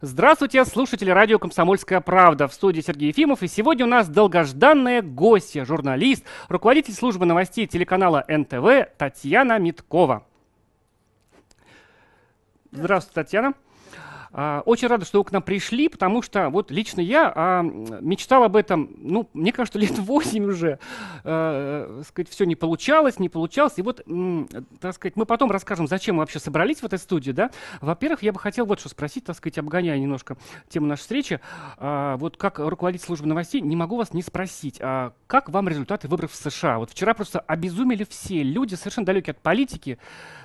Здравствуйте, слушатели радио «Комсомольская правда». В студии Сергей Ефимов. И сегодня у нас долгожданная гостья, журналист, руководитель службы новостей телеканала НТВ Татьяна Миткова. Здравствуйте, Татьяна. А, очень рада, что вы к нам пришли, потому что вот лично я а, мечтал об этом, ну, мне кажется, лет 8 уже. А, э, сказать, все не получалось, не получалось. И вот, так сказать, мы потом расскажем, зачем мы вообще собрались в этой студии, да. Во-первых, я бы хотел вот что спросить, так сказать, обгоняя немножко тему нашей встречи. Вот как руководитель службы новостей, не могу вас не спросить, а как вам результаты выборов в США? Вот вчера просто обезумели все люди, совершенно далекие от политики,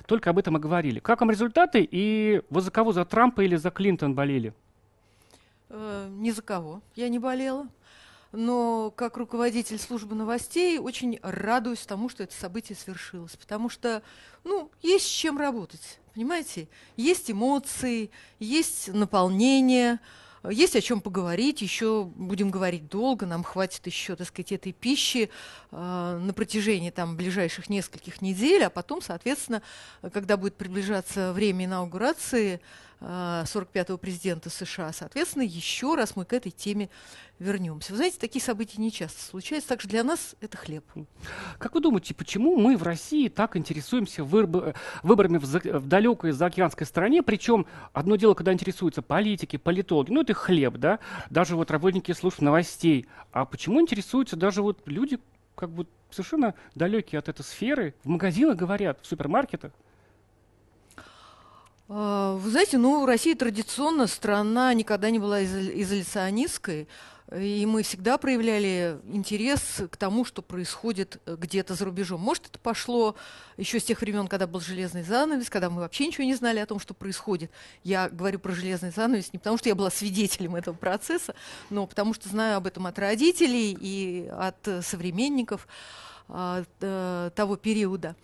только об этом и говорили. Как вам результаты и вот за кого, за Трампа или за Клинтон болели? Э, ни за кого я не болела. Но как руководитель службы новостей очень радуюсь тому, что это событие свершилось. Потому что, ну, есть с чем работать, понимаете? Есть эмоции, есть наполнение – есть о чем поговорить, еще будем говорить долго, нам хватит еще, так сказать, этой пищи э, на протяжении там ближайших нескольких недель, а потом, соответственно, когда будет приближаться время инаугурации э, 45-го президента США, соответственно, еще раз мы к этой теме вернемся. Вы знаете, такие события не часто случаются, так же для нас это хлеб. Как вы думаете, почему мы в России так интересуемся выборами в, за, в далекой заокеанской стране? Причем одно дело, когда интересуются политики, политологи, ну это хлеб, да, даже вот работники служб новостей. А почему интересуются даже вот люди, как бы совершенно далекие от этой сферы, в магазинах говорят, в супермаркетах? А, вы знаете, ну, Россия традиционно страна никогда не была изоляционистской, и мы всегда проявляли интерес к тому, что происходит э, где-то за рубежом. Может, это пошло еще с тех времен, когда был железный занавес, когда мы вообще ничего не знали о том, что происходит. Я говорю про железный занавес не потому, что я была свидетелем этого процесса, но потому что знаю об этом от родителей и от э, современников а, э, того периода.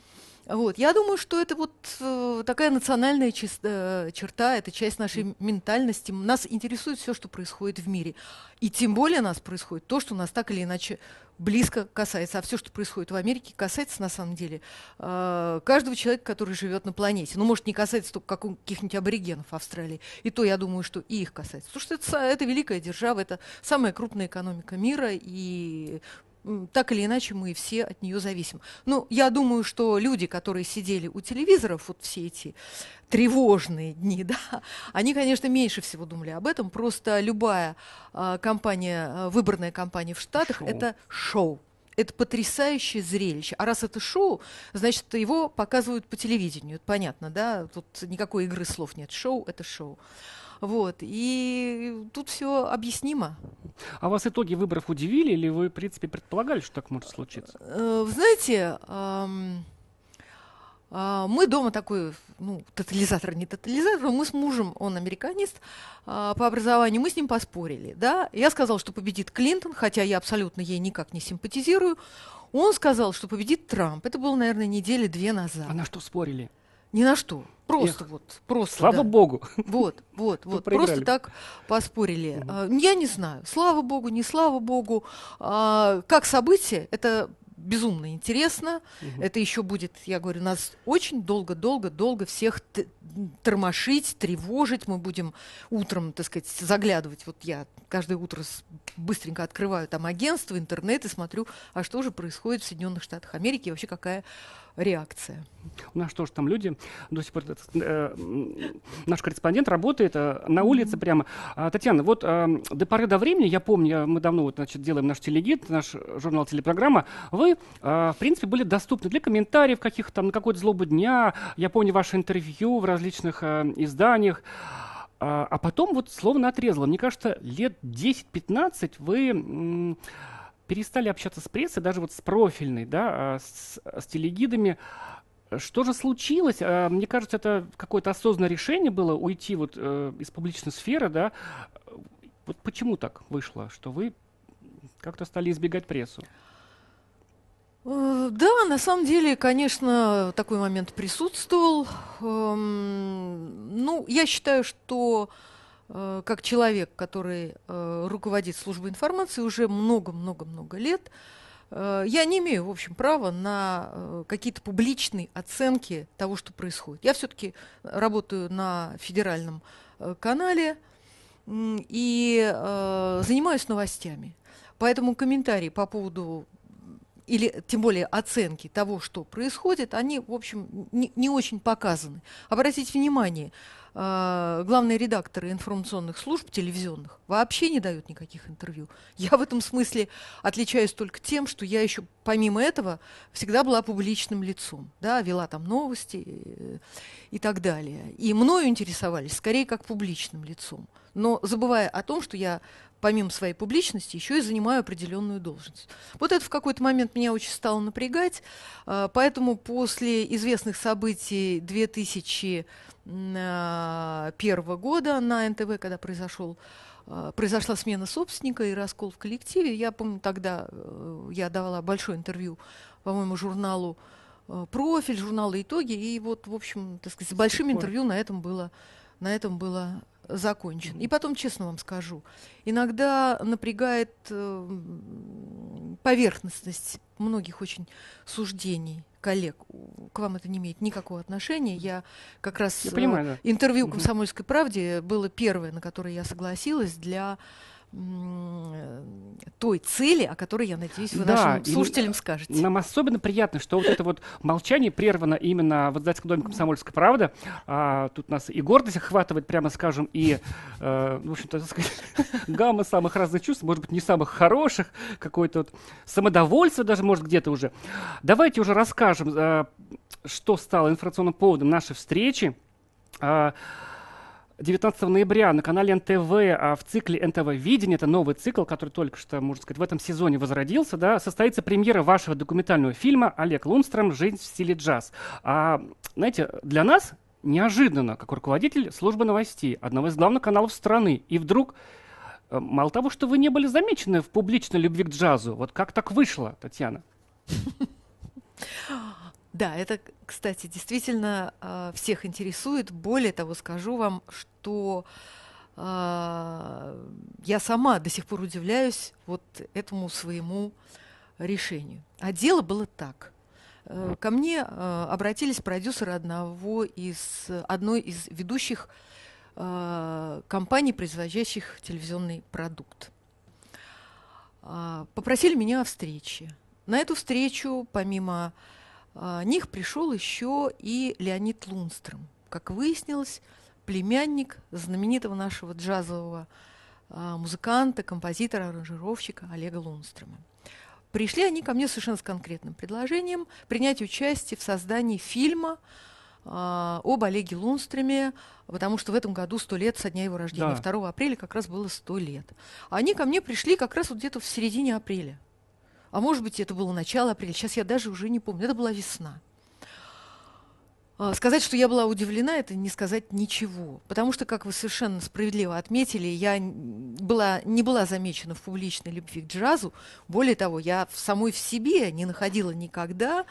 Вот. Я думаю, что это вот э, такая национальная чисто, э, черта, это часть нашей ментальности. Нас интересует все, что происходит в мире. И тем более нас происходит то, что нас так или иначе близко касается. А все, что происходит в Америке, касается на самом деле э, каждого человека, который живет на планете. Ну, может, не касается только каких-нибудь аборигенов Австралии. И то, я думаю, что и их касается. Потому что это, это великая держава, это самая крупная экономика мира, и так или иначе мы все от нее зависим. Ну, я думаю, что люди, которые сидели у телевизоров вот все эти тревожные дни, да, они, конечно, меньше всего думали об этом. Просто любая э, компания, а, выборная компания в Штатах шоу. это шоу. Это потрясающее зрелище. А раз это шоу, значит, его показывают по телевидению. Это понятно, да? Тут никакой игры слов нет. Шоу – это шоу. Вот. И тут все объяснимо. А вас итоги выборов удивили или вы, в принципе, предполагали, что так может случиться? Э, вы знаете, а, мы дома такой, ну, тотализатор, не тотализатор, мы с мужем, он американист а, по образованию, мы с ним поспорили, да. Я сказал, что победит Клинтон, хотя я абсолютно ей никак не симпатизирую. Он сказал, что победит Трамп. Это было, наверное, недели две назад. А на что спорили? Ни на что. Просто Эх, вот, просто. Слава да. богу. Вот, вот, вот. Просто так поспорили. Угу. я не знаю, слава богу, не слава богу. А, как событие, это безумно интересно. Угу. Это еще будет, я говорю, нас очень долго-долго-долго всех тормошить, тревожить. Мы будем утром, так сказать, заглядывать. Вот я каждое утро быстренько открываю там агентство, интернет и смотрю, а что же происходит в Соединенных Штатах Америки, и вообще какая реакция. У нас тоже там люди, до сих пор э, наш корреспондент работает э, на улице mm-hmm. прямо. А, Татьяна, вот э, до поры до времени, я помню, э, мы давно вот, значит, делаем наш телегид, наш журнал телепрограмма, вы, э, в принципе, были доступны для комментариев каких-то там, на какой-то злобу дня. Я помню ваше интервью в различных э, изданиях. А, а потом вот словно отрезало. Мне кажется, лет 10-15 вы... Э, перестали общаться с прессой, даже вот с профильной, да, а, с, с телегидами. Что же случилось? А, мне кажется, это какое-то осознанное решение было уйти вот э, из публичной сферы, да. Вот почему так вышло, что вы как-то стали избегать прессу? Э, да, на самом деле, конечно, такой момент присутствовал. Эм, ну, я считаю, что Э, как человек, который э, руководит службой информации уже много-много-много лет, э, я не имею, в общем, права на какие-то публичные оценки того, что происходит. Я все-таки работаю на федеральном канале и занимаюсь новостями. Поэтому комментарии по поводу или тем более оценки того, что происходит, они, в общем, не, не очень показаны. Обратите внимание, а, главные редакторы информационных служб телевизионных вообще не дают никаких интервью. Я в этом смысле отличаюсь только тем, что я еще помимо этого всегда была публичным лицом, да, вела там новости и, э, и так далее. И мною интересовались скорее как публичным лицом но забывая о том, что я помимо своей публичности, еще и занимаю определенную должность. Вот это в какой-то момент меня очень стало напрягать, а, поэтому после известных событий 2001 года на НТВ, когда произошел а, произошла смена собственника и раскол в коллективе. Я помню, тогда э, я давала большое интервью, по-моему, журналу э, «Профиль», журналу «Итоги». И вот, в общем, так сказать, с большим интервью на этом было на этом было закончен. И потом, честно вам скажу, иногда напрягает эм, поверхностность многих очень суждений коллег. К вам это не имеет никакого отношения. Я как раз я понимаю, э, да. интервью «Комсомольской правде» было первое, на которое я согласилась для той цели, о которой, я надеюсь, вы да, нашим слушателям скажете. Нам особенно приятно, что вот это вот молчание прервано именно в издательском доме «Комсомольская правда». А, тут нас и гордость охватывает, прямо скажем, и, э, в общем-то, гамма самых разных чувств, может быть, не самых хороших, какое-то вот самодовольство даже, может, где-то уже. Давайте уже расскажем, э, что стало информационным поводом нашей встречи. Э, 19 ноября на канале НТВ а в цикле НТВ «Видение», это новый цикл, который только что, можно сказать, в этом сезоне возродился, да, состоится премьера вашего документального фильма «Олег Лунстром. Жизнь в стиле джаз». А, знаете, для нас неожиданно, как руководитель службы новостей, одного из главных каналов страны, и вдруг э, Мало того, что вы не были замечены в публичной любви к джазу, вот как так вышло, Татьяна? Да, это, кстати, действительно а, всех интересует. Более того, скажу вам, что а, я сама до сих пор удивляюсь вот этому своему решению. А дело было так. Э, ко мне а, обратились продюсеры одного из, одной из ведущих компаний, производящих телевизионный продукт. Попросили меня о встрече. На эту встречу, помимо а, них пришел еще и Леонид Лунстром. Как выяснилось, племянник знаменитого нашего джазового а, музыканта, композитора, аранжировщика Олега Лунстрома. Пришли они ко мне совершенно с конкретным предложением принять участие в создании фильма а, об Олеге Лунстреме, потому что в этом году сто лет со дня его рождения. Да. 2 апреля как раз было сто лет. Они ко мне пришли как раз вот где-то в середине апреля а может быть, это было начало апреля, сейчас я даже уже не помню, это была весна. А, сказать, что я была удивлена, это не сказать ничего, потому что, как вы совершенно справедливо отметили, я была, не была замечена в публичной любви к джазу. Более того, я в самой в себе не находила никогда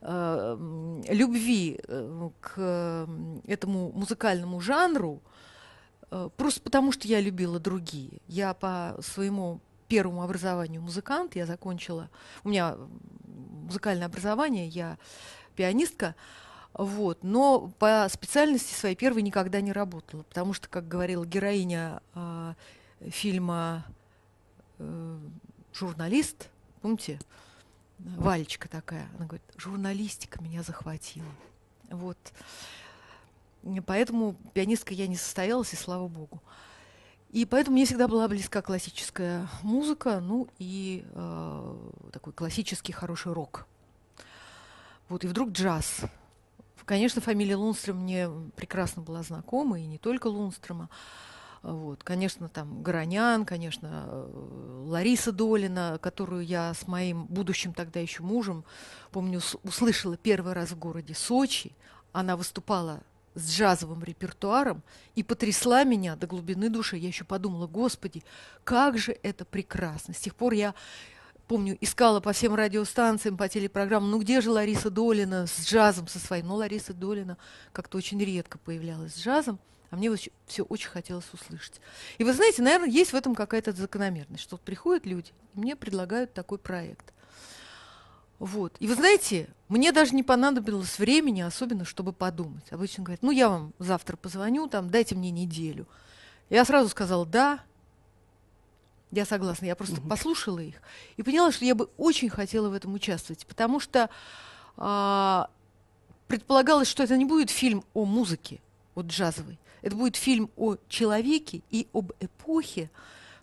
э, любви э, к этому музыкальному жанру, э, просто потому что я любила другие. Я по своему первому образованию музыкант. Я закончила... У меня музыкальное образование, я пианистка. Вот. Но по специальности своей первой никогда не работала, потому что, как говорила героиня э, фильма э, «Журналист», помните, Валечка такая, она говорит, журналистика меня захватила. Вот. Поэтому пианисткой я не состоялась, и слава богу. Э, и поэтому мне всегда была близка классическая музыка, ну и э, такой классический хороший рок. Вот, и вдруг джаз. Конечно, фамилия Лунстрем мне прекрасно была знакома, и не только Лунстрема. Вот, конечно, там Горонян, конечно, э, Лариса Долина, которую я с моим будущим тогда еще мужем, помню, услышала первый раз в городе Сочи. Она выступала с джазовым репертуаром и потрясла меня до глубины души. Я еще подумала, господи, как же это прекрасно. С тех пор я помню, искала по всем радиостанциям, по телепрограммам, ну где же Лариса Долина с джазом со своим? Но ну, Лариса Долина как-то очень редко появлялась с джазом, а мне вот все очень хотелось услышать. И вы знаете, наверное, есть в этом какая-то закономерность, что приходят люди, и мне предлагают такой проект. Вот. И вы знаете, мне даже не понадобилось времени, особенно, чтобы подумать. Обычно говорят, ну, я вам завтра позвоню, там, дайте мне неделю. Я сразу сказала, да, я согласна. Я просто угу. послушала их и поняла, что я бы очень хотела в этом участвовать, потому что а, предполагалось, что это не будет фильм о музыке, вот джазовой. Это будет фильм о человеке и об эпохе,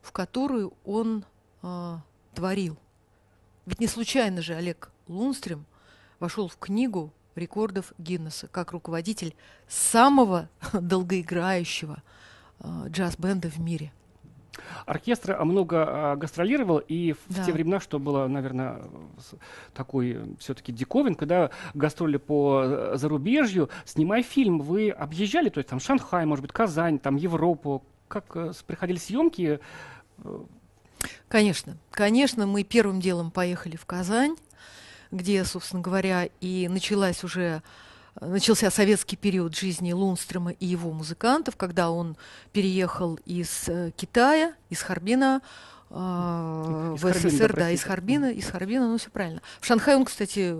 в которую он а, творил. Ведь не случайно же Олег Лунстрем вошел в книгу рекордов Гиннесса как руководитель самого долгоиграющего э, джаз-бенда в мире. Оркестр а, много а, гастролировал, и в да. те времена, что было, наверное, такой все-таки диковин, когда гастроли по э, зарубежью, снимая фильм, вы объезжали, то есть там Шанхай, может быть, Казань, там Европу, как э, приходили съемки, Конечно, конечно, мы первым делом поехали в Казань, где, собственно говоря, и началась уже начался советский период жизни Лунстрема и его музыкантов, когда он переехал из э, Китая, из Харбина э, из в Харбина, СССР, да, из Харбина, из Харбина, ну все правильно. В Шанхае он, кстати,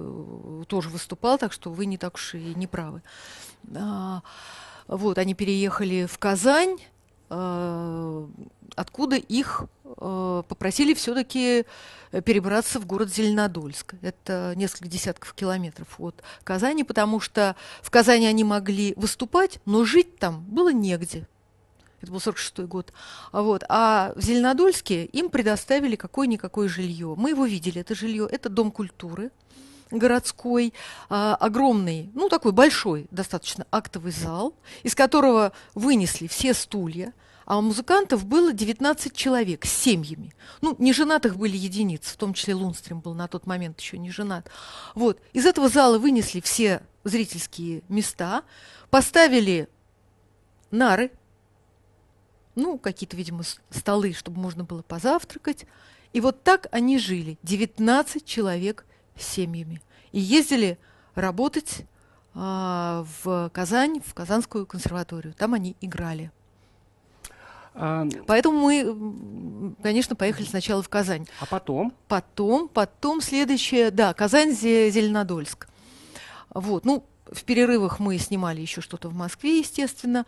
тоже выступал, так что вы не так уж и не правы. А, вот, они переехали в Казань, э, откуда их э, попросили все-таки э, перебраться в город Зеленодольск. Это несколько десятков километров от Казани, потому что в Казани они могли выступать, но жить там было негде. Это был 46 год. А вот. А в Зеленодольске им предоставили какое-никакое жилье. Мы его видели, это жилье. Это дом культуры городской, а, огромный, ну такой большой достаточно актовый зал, из которого вынесли все стулья – а у музыкантов было 19 человек с семьями. Ну, неженатых были единицы, в том числе Лунстрим был на тот момент еще не женат. Вот. Из этого зала вынесли все зрительские места, поставили нары, ну, какие-то, видимо, столы, чтобы можно было позавтракать. И вот так они жили, 19 человек с семьями. И ездили работать а, в Казань, в Казанскую консерваторию. Там они играли. А, Поэтому мы, конечно, поехали сначала в Казань. А потом? Потом, потом следующее, да, Казань, Зеленодольск. Вот, ну, в перерывах мы снимали еще что-то в Москве, естественно.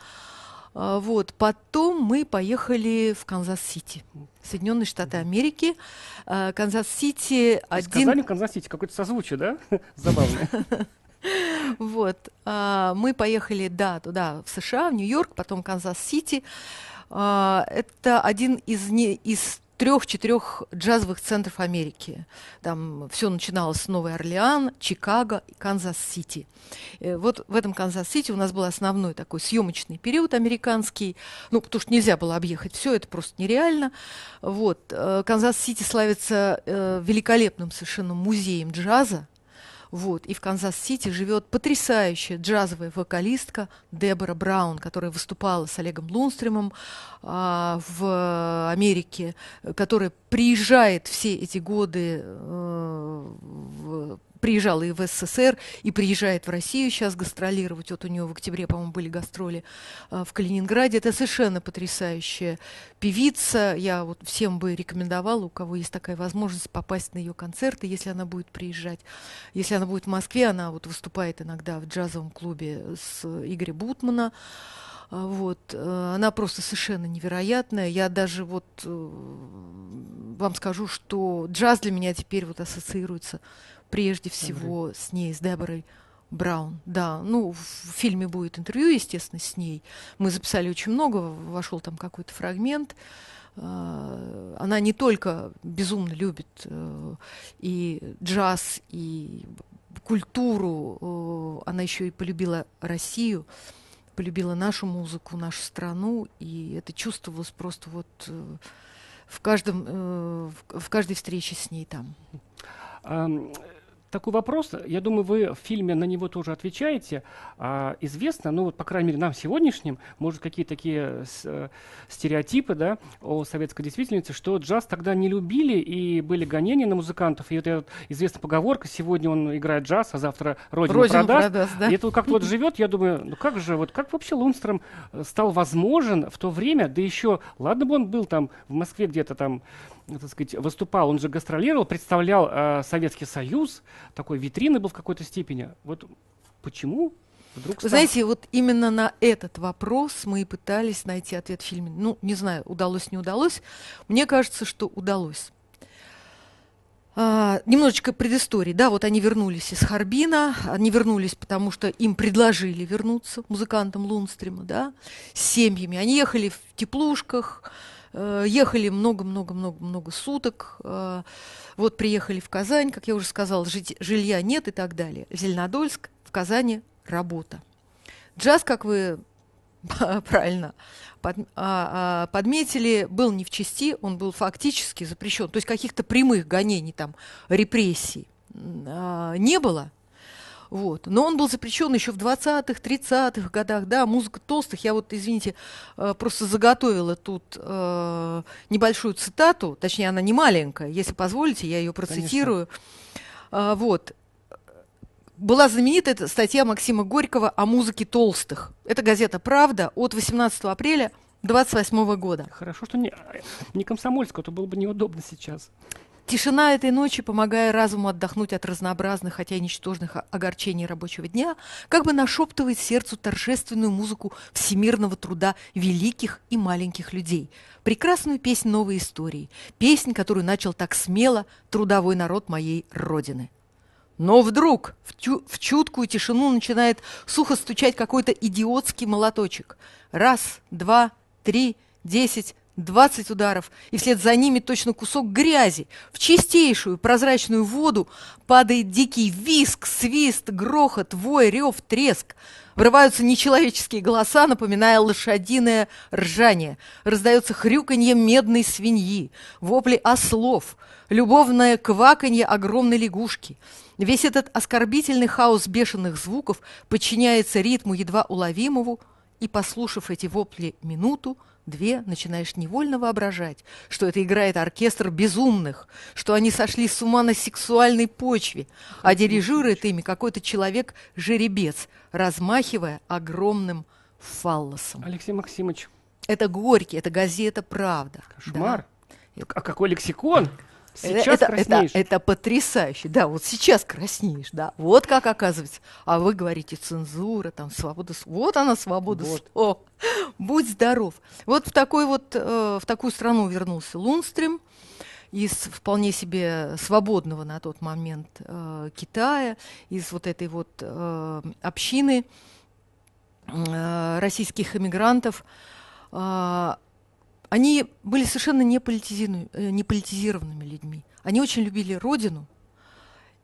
А, вот. Потом мы поехали в Канзас-Сити, Соединенные Штаты Америки. А, Канзас-Сити один... Сказали Канзас-Сити, какое-то созвучие, да? Забавное. Вот. Мы поехали, да, туда, в США, в Нью-Йорк, потом Канзас-Сити. А, это один из, не, из трех-четырех джазовых центров Америки. Там все начиналось с Новый Орлеан, Чикаго и Канзас-Сити. Э, вот в этом Канзас-Сити у нас был основной такой съемочный период американский, ну, потому что нельзя было объехать все, это просто нереально. Вот. Э, Канзас-Сити славится э, великолепным совершенно музеем джаза, вот. И в Канзас-Сити живет потрясающая джазовая вокалистка Дебора Браун, которая выступала с Олегом Лунстримом а, в Америке, которая приезжает все эти годы э, в приезжала и в СССР, и приезжает в Россию сейчас гастролировать. Вот у нее в октябре, по-моему, были гастроли э, в Калининграде. Это совершенно потрясающая певица. Я вот всем бы рекомендовала, у кого есть такая возможность, попасть на ее концерты, если она будет приезжать. Если она будет в Москве, она вот выступает иногда в джазовом клубе с Игорем Бутмана. Э, вот. Э, она просто совершенно невероятная. Я даже вот вам скажу, что джаз для меня теперь вот ассоциируется прежде всего Деброй. с ней, с Деборой Браун. Да, ну, в фильме будет интервью, естественно, с ней. Мы записали очень много, вошел там какой-то фрагмент. А, она не только безумно любит э, и джаз, и культуру, э, она еще и полюбила Россию полюбила нашу музыку, нашу страну, и это чувствовалось просто вот э, в каждом в каждой встрече с ней там такой вопрос, я думаю, вы в фильме на него тоже отвечаете. А, известно, ну вот, по крайней мере, нам сегодняшним, может, какие-то такие э, с, э, стереотипы да, о советской действительности, что джаз тогда не любили и были гонения на музыкантов. И вот эта известная поговорка, сегодня он играет джаз, а завтра родину, родину продаст. продаст да? И это вот как-то вот живет, я думаю, ну как же, вот как вообще Лунстром э, стал возможен в то время, да еще, ладно бы он был там в Москве где-то там, так сказать, выступал, он же гастролировал, представлял э, Советский Союз, такой витрины был в какой-то степени. Вот почему Вдруг Вы знаете, вот именно на этот вопрос мы и пытались найти ответ в фильме. Ну, не знаю, удалось, не удалось. Мне кажется, что удалось. А, немножечко предыстории. Да, вот они вернулись из Харбина. Они вернулись, потому что им предложили вернуться, музыкантам Лунстрима, да, с семьями. Они ехали в теплушках, Э, ехали много-много-много-много суток. Э, вот приехали в Казань, как я уже сказала, жить, жилья нет и так далее. Зеленодольск, в Казани работа. Джаз, как вы правильно под, а, а, подметили, был не в части, он был фактически запрещен. То есть каких-то прямых гонений, там, репрессий а, не было – вот. Но он был запрещен еще в 20-х, 30-х годах, да, музыка толстых. Я вот, извините, э, просто заготовила тут э, небольшую цитату, точнее, она не маленькая, если позволите, я ее процитирую. Конечно. Э, вот была знаменита эта статья Максима Горького о музыке толстых. Это газета «Правда» от 18 апреля 28 года. Хорошо, что не, не комсомольскую, а то было бы неудобно сейчас. Тишина этой ночи, помогая разуму отдохнуть от разнообразных, хотя и ничтожных огорчений рабочего дня, как бы нашептывает сердцу торжественную музыку всемирного труда великих и маленьких людей, прекрасную песнь новой истории, песнь, которую начал так смело трудовой народ моей Родины. Но вдруг в, тю, в чуткую тишину начинает сухо стучать какой-то идиотский молоточек. Раз, два, три, десять, 20 ударов, и вслед за ними точно кусок грязи. В чистейшую прозрачную воду падает дикий виск, свист, грохот, вой, рев, треск. Врываются нечеловеческие голоса, напоминая лошадиное ржание. Раздается хрюканье медной свиньи, вопли ослов, любовное кваканье огромной лягушки. Весь этот оскорбительный хаос бешеных звуков подчиняется ритму едва уловимому, и, послушав эти вопли минуту, две, начинаешь невольно воображать, что это играет оркестр безумных, что они сошли с ума на сексуальной почве, а дирижирует ими какой-то человек-жеребец, размахивая огромным фаллосом. Алексей Максимович. Это Горький, это газета «Правда». Кошмар. Да? А какой лексикон? Сейчас это, краснеешь. Это, это потрясающе, да, вот сейчас краснеешь, да, вот как оказывается. А вы говорите цензура, там свобода, вот она свобода вот. слова. Будь здоров. Вот в такой вот э, в такую страну вернулся Лунстрим из вполне себе свободного на тот момент э, Китая, из вот этой вот э, общины российских эмигрантов. А, они были совершенно не, не политизированными э, людьми. Они очень любили родину,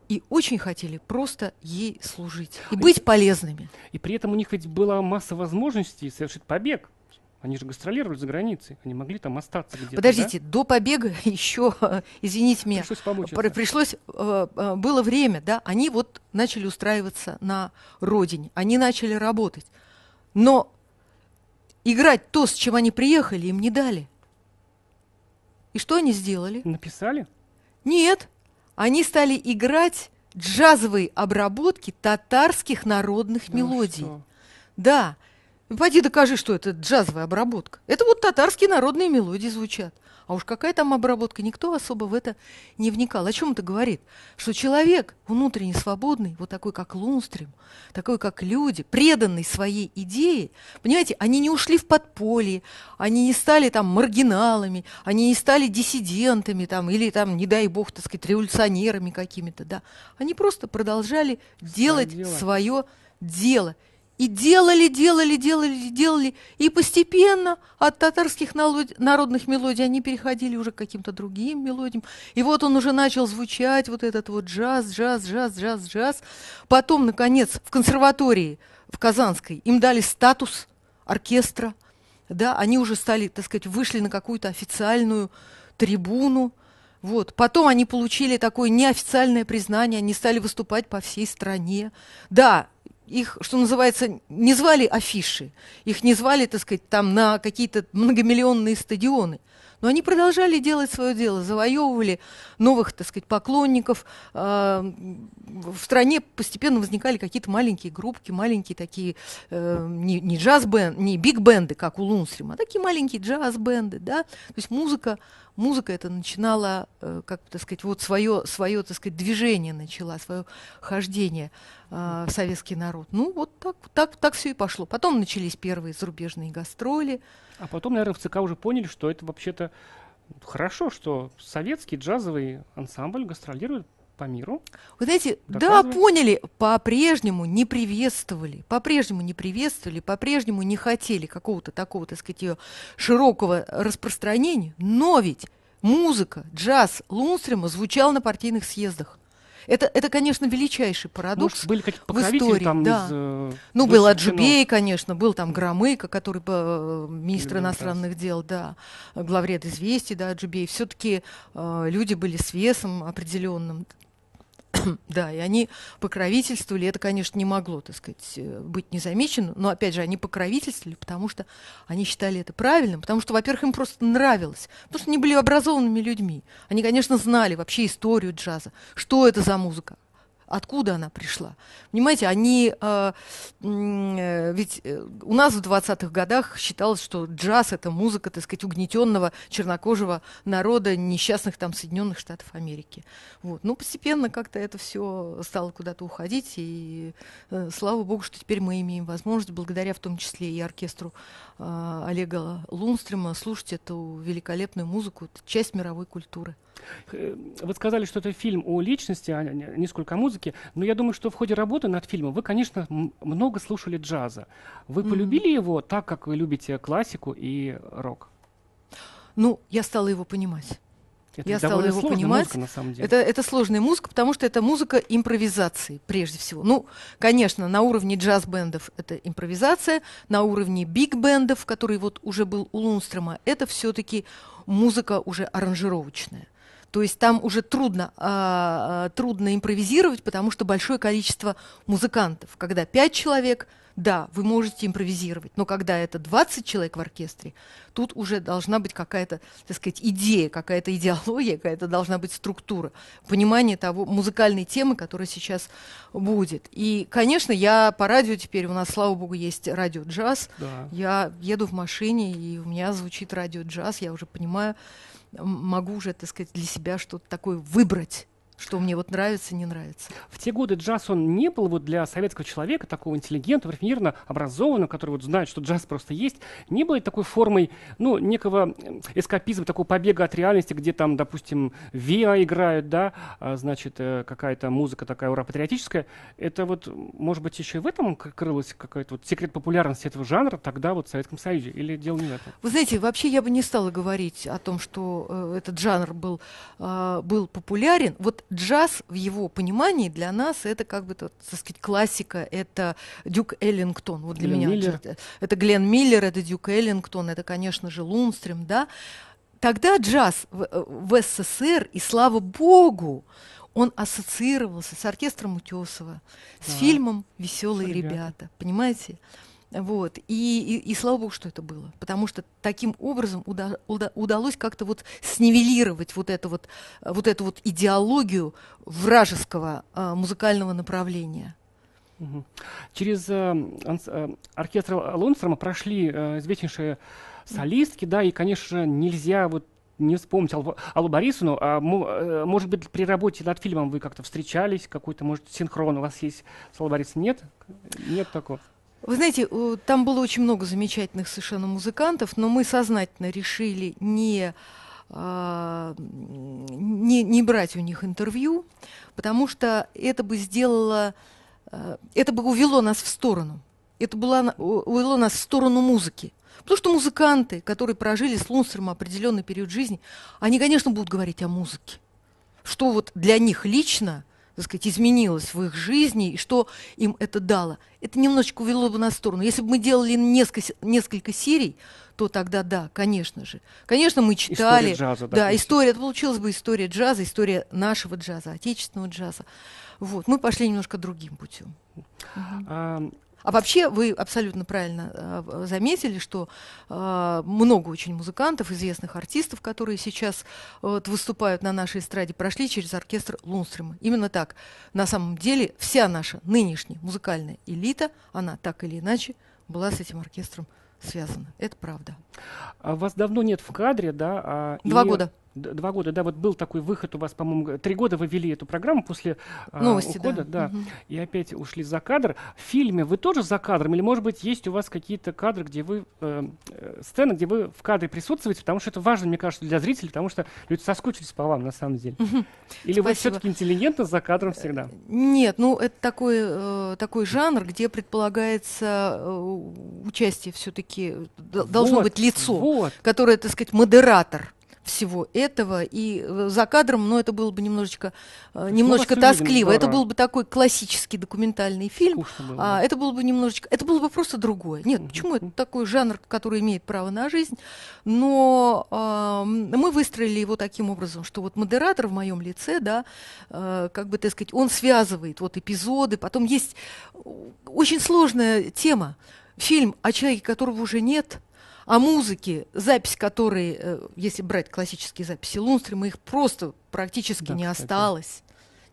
и очень хотели просто ей служить и быть и, полезными. И при этом у них ведь была масса возможностей совершить побег. Они же гастролировали за границей, они могли там остаться где-то. Подождите, да? до побега еще, извините меня, пришлось, помочь, при, пришлось э, э, было время, да, они вот начали устраиваться на родине, они начали работать. Но играть то, с чем они приехали, им не дали. И что они сделали? Написали? Нет, они стали играть джазовые обработки татарских народных ну мелодий. Что? Да, пойди докажи, что это джазовая обработка. Это вот татарские народные мелодии звучат. А уж какая там обработка, никто особо в это не вникал. О чем это говорит? Что человек внутренне свободный, вот такой, как Лунстрим, такой, как люди, преданный своей идее, понимаете, они не ушли в подполье, они не стали там маргиналами, они не стали диссидентами там, или там, не дай бог, так сказать, революционерами какими-то, да. Они просто продолжали делать свое дело. Свое дело и делали, делали, делали, делали. И постепенно от татарских народных мелодий они переходили уже к каким-то другим мелодиям. И вот он уже начал звучать, вот этот вот джаз, джаз, джаз, джаз, джаз. Потом, наконец, в консерватории в Казанской им дали статус оркестра. Да, они уже стали, так сказать, вышли на какую-то официальную трибуну. Вот. Потом они получили такое неофициальное признание, они стали выступать по всей стране. Да, их, что называется, не звали афиши, их не звали, так сказать, там на какие-то многомиллионные стадионы. Но они продолжали делать свое дело, завоевывали новых, так сказать, поклонников. А, в стране постепенно возникали какие-то маленькие группки, маленькие такие, э, не, не джаз-бенды, не биг-бенды, как у Лунсрима, а такие маленькие джаз-бенды, да. То есть музыка музыка это начинала, э, как так сказать, вот свое, свое так сказать, движение начала, свое хождение э, в советский народ. Ну, вот так, так, так все и пошло. Потом начались первые зарубежные гастроли. А потом, наверное, в ЦК уже поняли, что это вообще-то ну, Хорошо, что советский джазовый ансамбль гастролирует по миру. Вы знаете, да, поняли, по-прежнему не приветствовали, по-прежнему не приветствовали, по-прежнему не хотели какого-то такого, так сказать, широкого распространения, но ведь музыка, джаз Лунстрема звучал на партийных съездах. Это, это, конечно, величайший ну, парадокс Может, были в истории. Там да. из, э, ну, был Аджубей, конечно, был там Громыко, который э, министр иностранных раз. дел, да, главред известий, да, Аджубей. Все-таки э, люди были с весом определенным. да, и они покровительствовали. Это, конечно, не могло, так сказать, э, быть незамеченным. Но, опять же, они покровительствовали, потому что они считали это правильным, потому что, во-первых, им просто нравилось, потому что они были образованными людьми. Они, конечно, знали вообще историю джаза, что это за музыка, Откуда она пришла? Понимаете, они... Э, э, ведь э, у нас в 20-х годах считалось, что джаз – это музыка, так сказать, угнетенного чернокожего народа несчастных там Соединенных Штатов Америки. Вот. Ну, постепенно как-то это все стало куда-то уходить, и э, слава богу, что теперь мы имеем возможность, благодаря в том числе и оркестру э, Олега Лунстрима, слушать эту великолепную музыку, часть мировой культуры. Э, вы сказали, что это фильм о личности, а не сколько о музыке, но я думаю, что в ходе работы над фильмом вы, конечно, много слушали джаза. Вы mm-hmm. полюбили его так, как вы любите классику и рок? Ну, я стала его понимать. Это я стала его понимать. Музыка, на самом деле. Это, это сложная музыка, потому что это музыка импровизации, прежде всего. Ну, конечно, на уровне джаз-бендов это импровизация, на уровне биг-бендов, который вот уже был у Лунстрома, это все-таки музыка уже аранжировочная. То есть там уже трудно, э, трудно импровизировать, потому что большое количество музыкантов. Когда пять человек, да, вы можете импровизировать, но когда это 20 человек в оркестре, тут уже должна быть какая-то, так сказать, идея, какая-то идеология, какая-то должна быть структура, понимание того музыкальной темы, которая сейчас будет. И, конечно, я по радио теперь, у нас, слава богу, есть радио джаз. Да. Я еду в машине, и у меня звучит радио джаз, я уже понимаю, могу уже, так сказать, для себя что-то такое выбрать что мне вот нравится, не нравится. В те годы джаз, он не был вот для советского человека, такого интеллигента, рафинированно образованного, который вот знает, что джаз просто есть, не был такой формой, ну, некого эскапизма, такого побега от реальности, где там, допустим, Виа играют, да, а, значит, э, какая-то музыка такая ура-патриотическая. Это вот, может быть, еще и в этом крылась какой-то вот секрет популярности этого жанра тогда вот в Советском Союзе? Или дело не в этом? Вы знаете, вообще я бы не стала говорить о том, что э, этот жанр был, э, был популярен. Вот джаз в его понимании для нас это как бы, так сказать, классика, это Дюк Эллингтон. Вот для Глен меня Миллер. Э, это Глен Миллер, это Дюк Эллингтон, это, конечно же, Лунстрем, да. Тогда джаз в, э, в СССР, и слава богу, он ассоциировался с оркестром Утесова, с фильмом Веселые ребята. ребята. Понимаете? Вот. И, и, и слава богу, что это было, потому что таким образом уда, уда, удалось как-то вот снивелировать вот эту вот, вот эту вот идеологию вражеского э, музыкального направления. Через э, э оркестр Лунстрама прошли э, известнейшие солистки, да, и, конечно, нельзя вот не вспомнить Аллу, Аллу Борисовну. А, э, может быть, при работе над фильмом вы как-то встречались, какой-то, может, синхрон у вас есть с Аллой Борисовной? Нет? Нет такого? Вы знаете, там было очень много замечательных совершенно музыкантов, но мы сознательно решили не, а, не, не брать у них интервью, потому что это бы сделало, а, это бы увело нас в сторону. Это было, увело нас в сторону музыки. Потому что музыканты, которые прожили с Лунстером определенный период жизни, они, конечно, будут говорить о музыке. Что вот для них лично – так сказать, изменилось в их жизни и что им это дало. Это немножечко увело бы на сторону. Если бы мы делали несколько, несколько серий, то тогда да, конечно же. Конечно, мы читали. История джаза, да, история, это получилась бы история джаза, история нашего джаза, отечественного джаза. Вот, мы пошли немножко другим путем. А, а вообще вы абсолютно правильно э, заметили, что э, много очень музыкантов, известных артистов, которые сейчас э, вот, выступают на нашей эстраде, прошли через оркестр Лунстрима. Именно так. На самом деле вся наша нынешняя музыкальная элита, она так или иначе была с этим оркестром связана. Это правда. А вас давно нет в кадре, да? А, Два и... года. Два года, да, вот был такой выход у вас, по-моему, три года вы вели эту программу после э, Новости, ухода, да, да угу. и опять ушли за кадр. В фильме вы тоже за кадром, или, может быть, есть у вас какие-то кадры, где вы, э, э, сцены, где вы в кадре присутствуете, потому что это важно, мне кажется, для зрителей, потому что люди соскучились по вам, на самом деле. Угу. Или Спасибо. вы все-таки интеллигентно за кадром э, всегда? Нет, ну, это такой, э, такой жанр, где предполагается э, участие все-таки, э, должно вот, быть лицо, вот. которое, так сказать, модератор всего этого. И э, за кадром, но ну, это было бы немножечко, э, немножечко тоскливо. это был бы такой классический документальный фильм. Было, а, Это было бы немножечко, это было бы просто другое. Нет, угу. почему это такой жанр, который имеет право на жизнь? Но э, мы выстроили его таким образом, что вот модератор в моем лице, да, э, как бы, так сказать, он связывает вот эпизоды, потом есть э, очень сложная тема фильм о человеке, которого уже нет, о музыке, запись которой, э, если брать классические записи Лунстрима, их просто практически да, не кстати. осталось.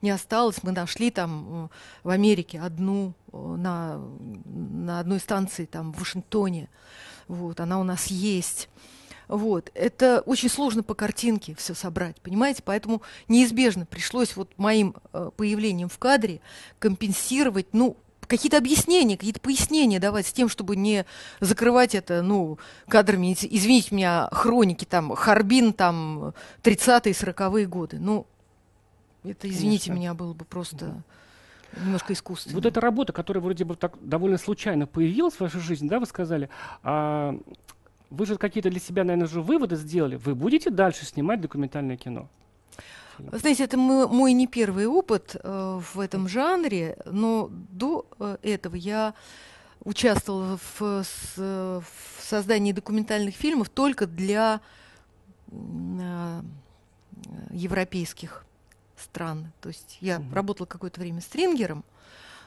Не осталось. Мы нашли там э, в Америке одну э, на, на одной станции там в Вашингтоне. Вот, она у нас есть. Вот. Это очень сложно по картинке все собрать, понимаете? Поэтому неизбежно пришлось вот моим э, появлением в кадре компенсировать, ну, какие-то объяснения, какие-то пояснения давать с тем, чтобы не закрывать это, ну, кадрами, извините меня, хроники там, Харбин там, 30-е, 40-е годы. Ну, это, извините Конечно. меня, было бы просто немножко искусственно. Вот эта работа, которая вроде бы так довольно случайно появилась в вашей жизни, да, вы сказали, а вы же какие-то для себя, наверное, же выводы сделали. Вы будете дальше снимать документальное кино? Знаете, это мой не первый опыт э, в этом жанре, но до э, этого я участвовала в, э, в создании документальных фильмов только для европейских стран. То есть я угу. работала какое-то время стрингером.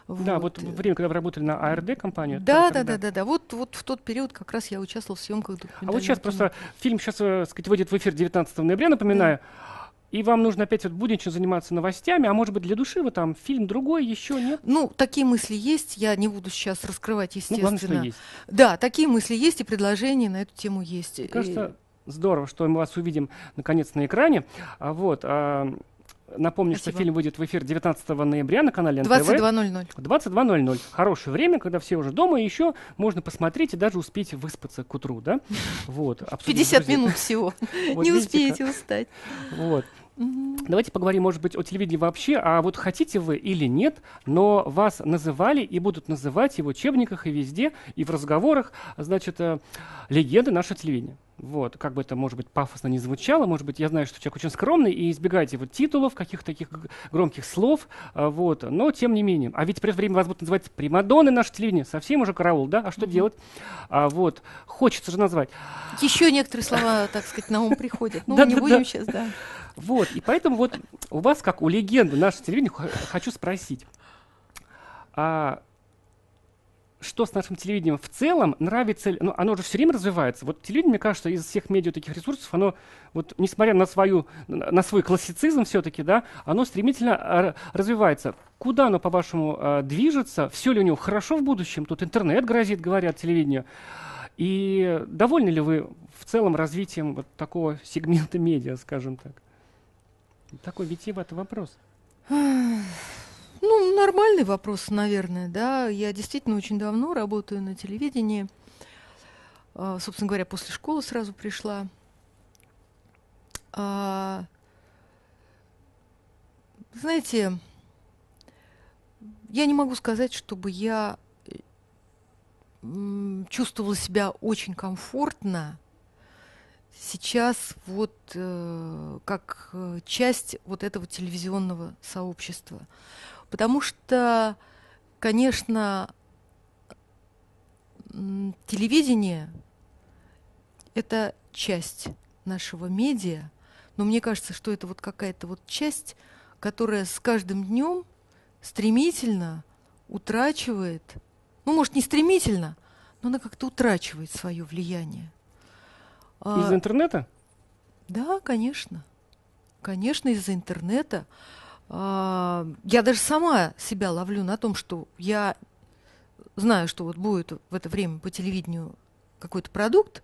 Вот. Да, вот время, когда вы работали на ARD а компанию. Да, да, да, да, да. Вот, вот в тот период как раз я участвовал в съемках А вот сейчас фильмов. просто фильм сейчас, сказать, выйдет в эфир 19 ноября, напоминаю. Да и вам нужно опять вот буднично заниматься новостями, а может быть для души вы там фильм другой еще нет? Ну, такие мысли есть, я не буду сейчас раскрывать, ну, естественно. Ну, главное, что есть. Да, такие мысли есть, и предложения на эту тему есть. Мне кажется, и... здорово, что мы вас увидим наконец на экране. А вот... А... Напомню, Спасибо. что фильм выйдет в эфир 19 ноября на канале НТВ. 22.00. 22.00. Хорошее время, когда все уже дома, и еще можно посмотреть и даже успеть выспаться к утру, да? Вот. 50 минут всего. Не успеете устать. Вот. Давайте поговорим, может быть, о телевидении вообще. А вот хотите вы или нет, но вас называли и будут называть и в учебниках, и везде, и в разговорах, значит, э, легенды нашего телевидения. Вот, как бы это, может быть, пафосно не звучало, может быть, я знаю, что человек очень скромный и избегайте вот титулов, каких-то таких громких слов, а, вот, но тем не менее. А ведь при теперь время вас будут называть примадонны наше телевидение, совсем уже караул, да? А что mm-hmm. делать? А, вот, хочется же назвать. Еще некоторые слова, так сказать, на ум приходят. Ну, не будем сейчас, да. Вот, и поэтому вот у вас, как у легенды нашего телевидения, хочу спросить, а, что с нашим телевидением в целом нравится, ну, оно же все время развивается. Вот телевидение, мне кажется, из всех медиа таких ресурсов, оно, вот, несмотря на, свою, на свой классицизм все-таки, да, оно стремительно а, развивается. Куда оно, по-вашему, а, движется? Все ли у него хорошо в будущем? Тут интернет грозит, говорят, телевидению. И довольны ли вы в целом развитием вот такого сегмента медиа, скажем так? Такой витиеватый вопрос. Ну, нормальный вопрос, наверное, да. Я действительно очень давно работаю на телевидении. А, собственно говоря, после школы сразу пришла. А, знаете, я не могу сказать, чтобы я чувствовала себя очень комфортно сейчас вот э, как э, часть вот этого телевизионного сообщества. Потому что, конечно, телевидение – это часть нашего медиа, но мне кажется, что это вот какая-то вот часть, которая с каждым днем стремительно утрачивает, ну, может, не стремительно, но она как-то утрачивает свое влияние. А, из-за интернета? Да, конечно. Конечно, из-за интернета. А, я даже сама себя ловлю на том, что я знаю, что вот будет в это время по телевидению какой-то продукт,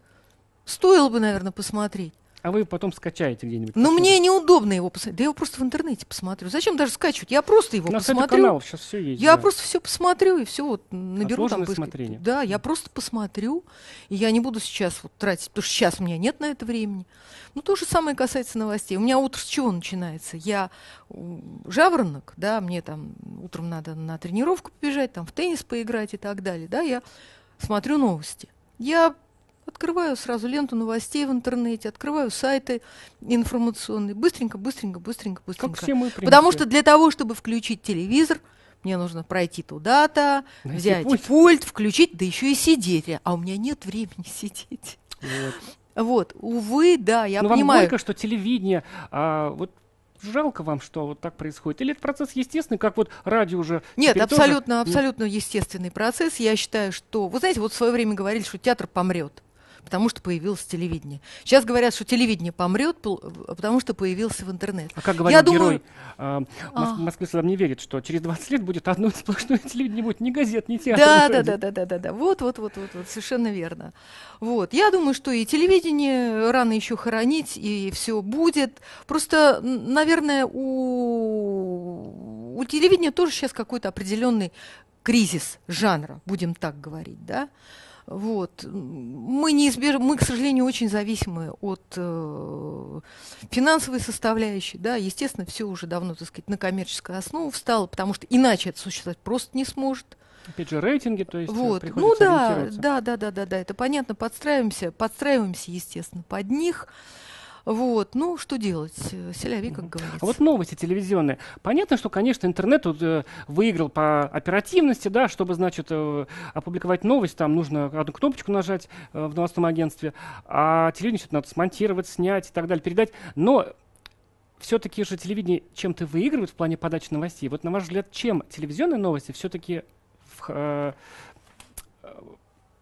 стоило бы, наверное, посмотреть. А вы потом скачаете где-нибудь. Но ну, мне неудобно его посмотреть. Да я его просто в интернете посмотрю. Зачем даже скачивать? Я просто его На посмотрю. каналов сейчас все есть. Я да. просто все посмотрю и все вот наберу Отложенное там. Смотрение. Да, я просто посмотрю. И я не буду сейчас вот тратить, потому что сейчас у меня нет на это времени. Ну, то же самое касается новостей. У меня утро с чего начинается? Я жаворонок, да, мне там утром надо на тренировку побежать, там в теннис поиграть и так далее. Да, я смотрю новости. Я Открываю сразу ленту новостей в интернете, открываю сайты информационные. Быстренько, быстренько, быстренько, быстренько. Как все мы, Потому что для того, чтобы включить телевизор, мне нужно пройти туда-то, Найти взять пульт. пульт, включить, да еще и сидеть. А у меня нет времени сидеть. Вот. Вот, увы, да, я Но ну, понимаю. Но вам горько, что телевидение, а, вот жалко вам, что вот так происходит? Или это процесс естественный, как вот радио уже... Нет, абсолютно, тоже... абсолютно естественный процесс. Я считаю, что... Вы знаете, вот в свое время говорили, что театр помрет потому что появилось телевидение. Сейчас говорят, что телевидение помрет, потому что появился в интернет. А как говорил Я герой, думаю... э, а. Мос- Москве сам не верит, что через 20 лет будет одно сплошное телевидение, будет ни газет, ни театр. Да, да, да, да, да, да, да. Вот, вот, вот, вот, вот, совершенно верно. Вот. Я думаю, что и телевидение рано еще хоронить, и все будет. Просто, наверное, у, у телевидения тоже сейчас какой-то определенный кризис жанра, будем так говорить, да. Вот. Мы, не неизбеж... мы, к сожалению, очень зависимы от э, финансовой составляющей. Да? Естественно, все уже давно, так сказать, на коммерческую основу встало, потому что иначе это существовать просто не сможет. Опять же, рейтинги, то есть э, вот. Ну да, да, да, да, да, да, это понятно, подстраиваемся, подстраиваемся, естественно, под них. Вот, ну, что делать? Э, Селяви, как говорится. А вот новости телевизионные. Понятно, что, конечно, интернет вот, э, выиграл по оперативности, да, чтобы, значит, э, опубликовать новость, там нужно одну кнопочку нажать э, в новостном агентстве, а телевидение что-то надо смонтировать, снять и так далее, передать. Но все-таки же телевидение чем-то выигрывает в плане подачи новостей. Вот, на ваш взгляд, чем телевизионные новости все-таки э,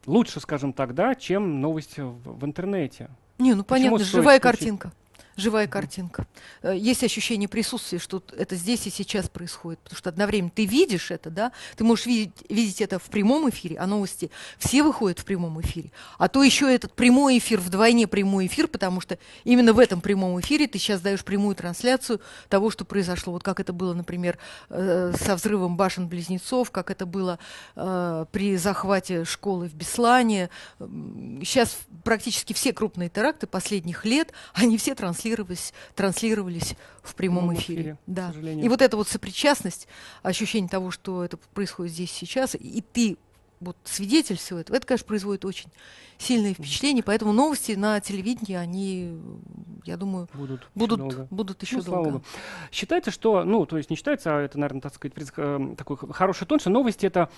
лучше, скажем так, да, чем новости в, в интернете? Не, ну понятно, живая картинка живая картинка. Э, есть ощущение присутствия, что это здесь и сейчас происходит. Потому что одновременно ты видишь это, да, ты можешь видеть, видеть это в прямом эфире, а новости все выходят в прямом эфире. А то еще этот прямой эфир, вдвойне прямой эфир, потому что именно в этом прямом эфире ты сейчас даешь прямую трансляцию того, что произошло. Вот как это было, например, э, со взрывом башен-близнецов, как это было э, при захвате школы в Беслане. Сейчас практически все крупные теракты последних лет, они все транслируются транслировались, транслировались в прямом ну, эфире. эфире. Да. И вот эта вот сопричастность, ощущение того, что это происходит здесь сейчас, и ты вот свидетель всего этого, это, конечно, производит очень сильное впечатление, поэтому новости на телевидении, они, я думаю, будут, будут, еще долго. будут еще ну, долго. Богу. Считается, что, ну, то есть не считается, а это, наверное, так сказать, эм, такой хороший тон, что новости — это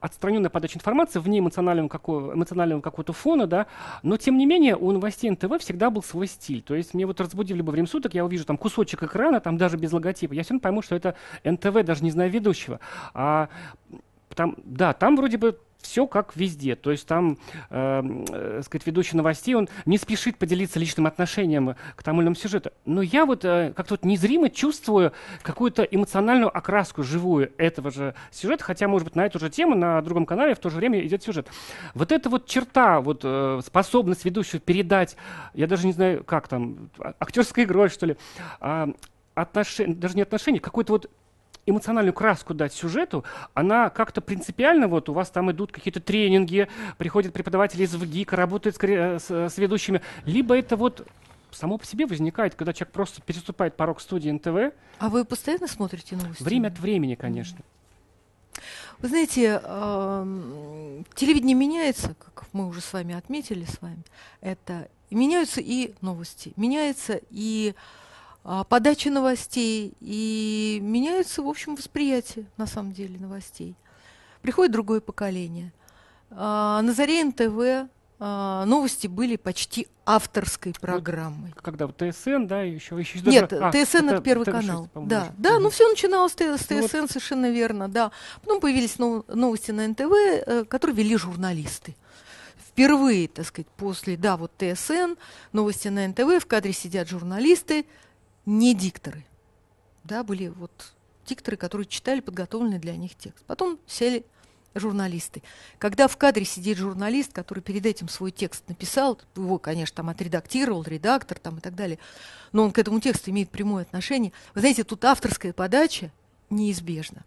отстраненная подача информации, вне эмоционального, какого, эмоционального какого-то фона, да, но, тем не менее, у новостей НТВ всегда был свой стиль, то есть мне вот разбудив любое время суток, я увижу там кусочек экрана, там даже без логотипа, я все равно пойму, что это НТВ, даже не знаю ведущего, а там, да, там вроде бы все как везде. То есть там, э, э, сказать, ведущий новостей, он не спешит поделиться личным отношением к тому или иному сюжету. Но я вот э, как-то вот незримо чувствую какую-то эмоциональную окраску живую этого же сюжета, хотя, может быть, на эту же тему на другом канале в то же время идет сюжет. Вот эта вот черта, вот э, способность ведущего передать, я даже не знаю, как там, а, актерской игрой, что ли, э, а, отношение, даже не отношения, какой-то вот эмоциональную краску дать сюжету, она как-то принципиально, вот у вас там идут какие-то тренинги, приходят преподаватели из ВГИКа, работают с, э, с, э, с ведущими, либо это вот само по себе возникает, когда человек просто переступает порог студии НТВ. А вы постоянно смотрите новости? Время от времени, конечно. Вы знаете, эм, телевидение меняется, как мы уже с вами отметили с вами. Это меняются и новости, меняется и э, а, подачи новостей, и меняется, в общем, восприятие, на самом деле, новостей. Приходит другое поколение. А, на заре НТВ а, новости были почти авторской программой. Вот, когда вот ТСН, да, еще, еще Нет, а, ТСН это, это первый это канал. 6, да, да, да, ну все начиналось с, с ТСН, ну, вот. совершенно верно, да. Потом появились новости на НТВ, э, которые вели журналисты. Впервые, так сказать, после, да, вот ТСН, новости на НТВ, в кадре сидят журналисты, не дикторы. Да, были вот дикторы, которые читали подготовленный для них текст. Потом сели журналисты. Когда в кадре сидит журналист, который перед этим свой текст написал, его, конечно, там отредактировал, редактор там и так далее, но он к этому тексту имеет прямое отношение, вы знаете, тут авторская подача неизбежна.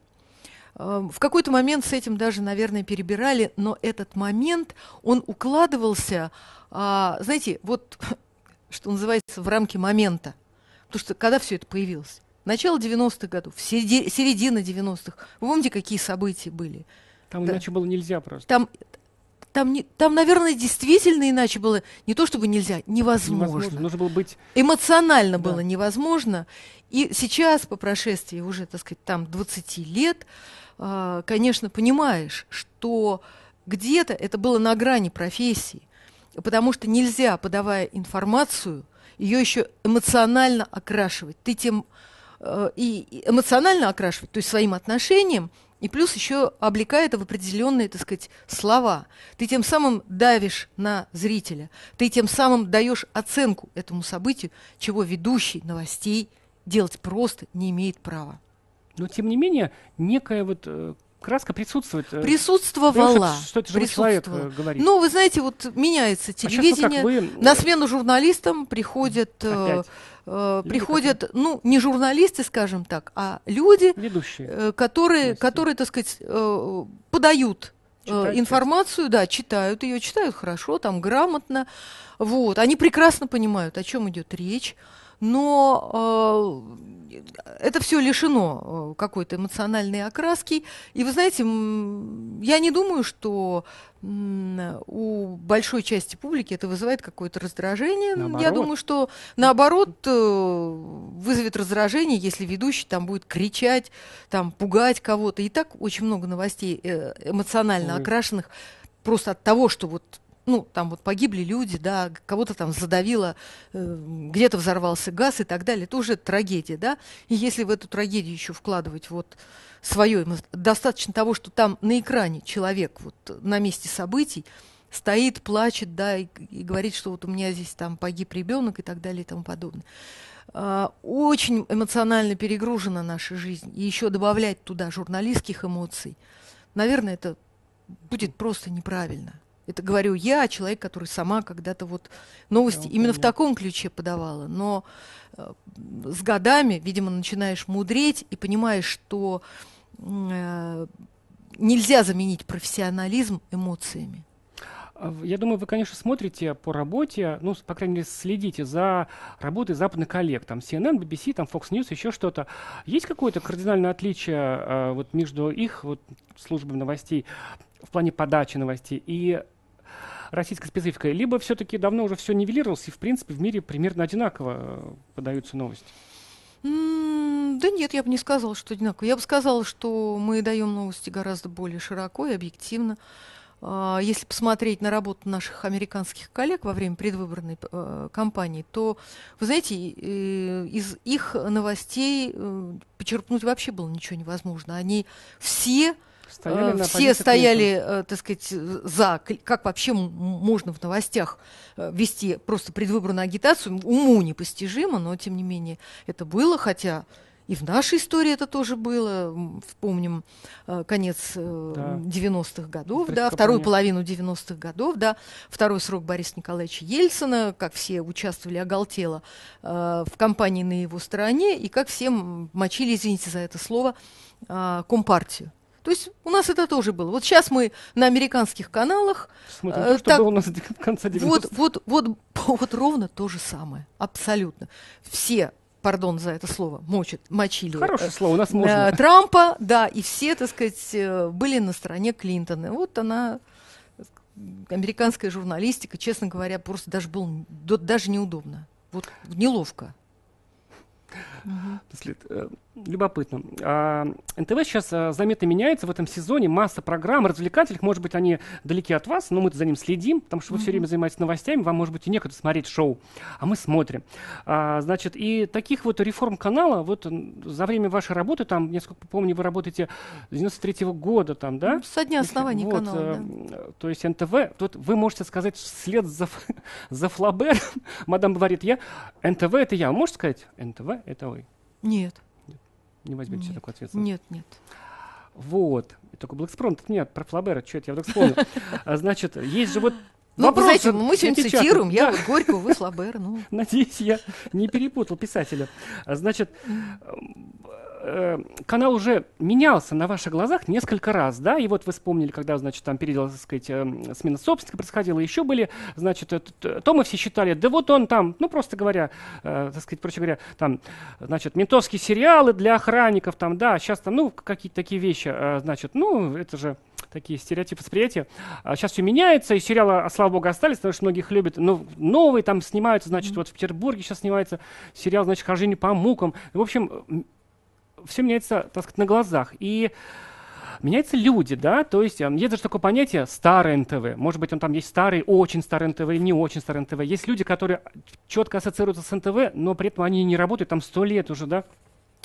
Э, в какой-то момент с этим даже, наверное, перебирали, но этот момент, он укладывался, а, знаете, вот, что называется, в рамки момента. Потому что когда все это появилось? Начало 90-х годов, середина 90-х. Вы помните, какие события были? Там да. иначе было нельзя просто. Там, там, не, там, наверное, действительно иначе было не то чтобы нельзя, невозможно. невозможно. Нужно было быть... Эмоционально да. было невозможно. И сейчас, по прошествии уже, так сказать, там 20 лет, а, конечно, понимаешь, что где-то это было на грани профессии, потому что нельзя, подавая информацию, ее еще эмоционально окрашивать. Ты тем э, и эмоционально окрашивать, то есть своим отношением, и плюс еще облекает в определенные, так сказать, слова. Ты тем самым давишь на зрителя, ты тем самым даешь оценку этому событию, чего ведущий новостей делать просто не имеет права. Но, тем не менее, некая вот э, краска присутствует. Э, Присутствовала. Что, что это живой человек э, говорит. Ну, вы знаете, вот меняется а телевидение. А вы... Э, На смену журналистам приходят... Опять. Э, приходят, которые... ну, не журналисты, скажем так, а люди, Ведущие. которые, которые, так сказать, подают читают информацию, текст. да, читают ее, читают хорошо, там грамотно, вот, они прекрасно понимают, о чем идет речь, но э, это все лишено э, какой-то эмоциональной окраски. И вы знаете, я не думаю, что у большой части публики это вызывает какое-то раздражение. Наоборот. Я думаю, что наоборот э, вызовет раздражение, если ведущий там будет кричать, там пугать кого-то. И так очень много новостей эмоционально окрашенных просто от того, что вот ну, там вот погибли люди, да, кого-то там задавило, э, где-то взорвался газ и так далее, это уже трагедия, да. И если в эту трагедию еще вкладывать вот свое, достаточно того, что там на экране человек вот на месте событий стоит, плачет, да, и, и говорит, что вот у меня здесь там погиб ребенок и так далее и тому подобное. А, очень эмоционально перегружена наша жизнь. И еще добавлять туда журналистских эмоций, наверное, это будет просто неправильно. Это говорю я, а человек, который сама когда-то вот новости именно в таком ключе подавала. Но э, с годами, видимо, начинаешь мудреть и понимаешь, что э, нельзя заменить профессионализм эмоциями. А я думаю, вы, конечно, смотрите по работе, ну, по крайней мере, следите за работой западных коллег, там, CNN, BBC, там, Fox News, еще что-то. Есть какое-то кардинальное отличие э, вот между их вот, службами новостей в плане подачи новостей и российская специфика, либо все-таки давно уже все нивелировалось, и, в принципе, в мире примерно одинаково э, подаются новости? да нет, я бы не сказала, что одинаково. Я бы сказала, что мы даем новости гораздо более широко и объективно. А, если посмотреть на работу наших американских коллег во время предвыборной э, кампании, то, вы знаете, э, из их новостей почерпнуть вообще было ничего невозможно. Они все стояли э, все стояли, Клинтон. Э, так сказать, за. Как вообще можно в новостях э, вести просто предвыборную агитацию? Уму непостижимо, но тем не менее это было, хотя и в нашей истории это тоже было. Вспомним конец да. 90-х годов, да, вторую половину 90-х годов, да, второй срок Бориса Николаевича Ельцина, как все участвовали оголтело э, в кампании на его стороне, и как все мочили, извините за это слово, э, Компартию. То есть у нас это тоже было. Вот сейчас мы на американских каналах... Смотрим, э, то, что так, было у нас в конце 90-х. Вот, вот, вот, вот ровно то же самое. Абсолютно. Все пардон за это слово, мочит, мочили. Хорошее э, слово, у нас э, можно. Трампа, да, и все, так сказать, э, были на стороне Клинтона. Вот она, американская журналистика, честно говоря, просто даже было даже неудобно. Вот неловко любопытно. А, НТВ сейчас а, заметно меняется в этом сезоне. Масса программ развлекательных. Может быть, они далеки от вас, но мы за ним следим, потому что вы mm-hmm. все время занимаетесь новостями. Вам, может быть, и некогда смотреть шоу, а мы смотрим. А, значит, и таких вот реформ канала вот за время вашей работы, там, насколько помню, вы работаете с 93 -го года, там, да? Ну, со дня основания вот, канала, а, да. То есть НТВ, тут вы можете сказать вслед за, за Флабер, мадам говорит, я, НТВ это я. Можете сказать, НТВ это вы? Нет не возьмете нет. такую ответственность? Нет, нет. Вот. И такой Блэкспромт от меня про Флабера, что это я вдруг вспомнил. Значит, есть же вот ну, Вопрос, знаете, мы сегодня напечатан. цитируем, я да. вот Горького, вы Флабер. Ну. Надеюсь, я не перепутал писателя. Значит, Э, канал уже менялся на ваших глазах несколько раз, да, и вот вы вспомнили, когда, значит, там передел, так сказать, э, смена собственника происходила, еще были, значит, это, то мы все считали, да вот он там, ну, просто говоря, э, так сказать, проще говоря, там, значит, ментовские сериалы для охранников, там, да, сейчас там, ну, какие-то такие вещи, э, значит, ну, это же такие стереотипы восприятия. А сейчас все меняется, и сериалы, а, слава богу, остались, потому что многих любят. Но ну, новые там снимаются, значит, mm-hmm. вот в Петербурге сейчас снимается сериал, значит, «Хождение по мукам». В общем, все меняется, так сказать, на глазах. И меняются люди, да, то есть эм, есть даже такое понятие старый НТВ, может быть, он там есть старый, очень старый НТВ, не очень старый НТВ, есть люди, которые четко ассоциируются с НТВ, но при этом они не работают там сто лет уже, да,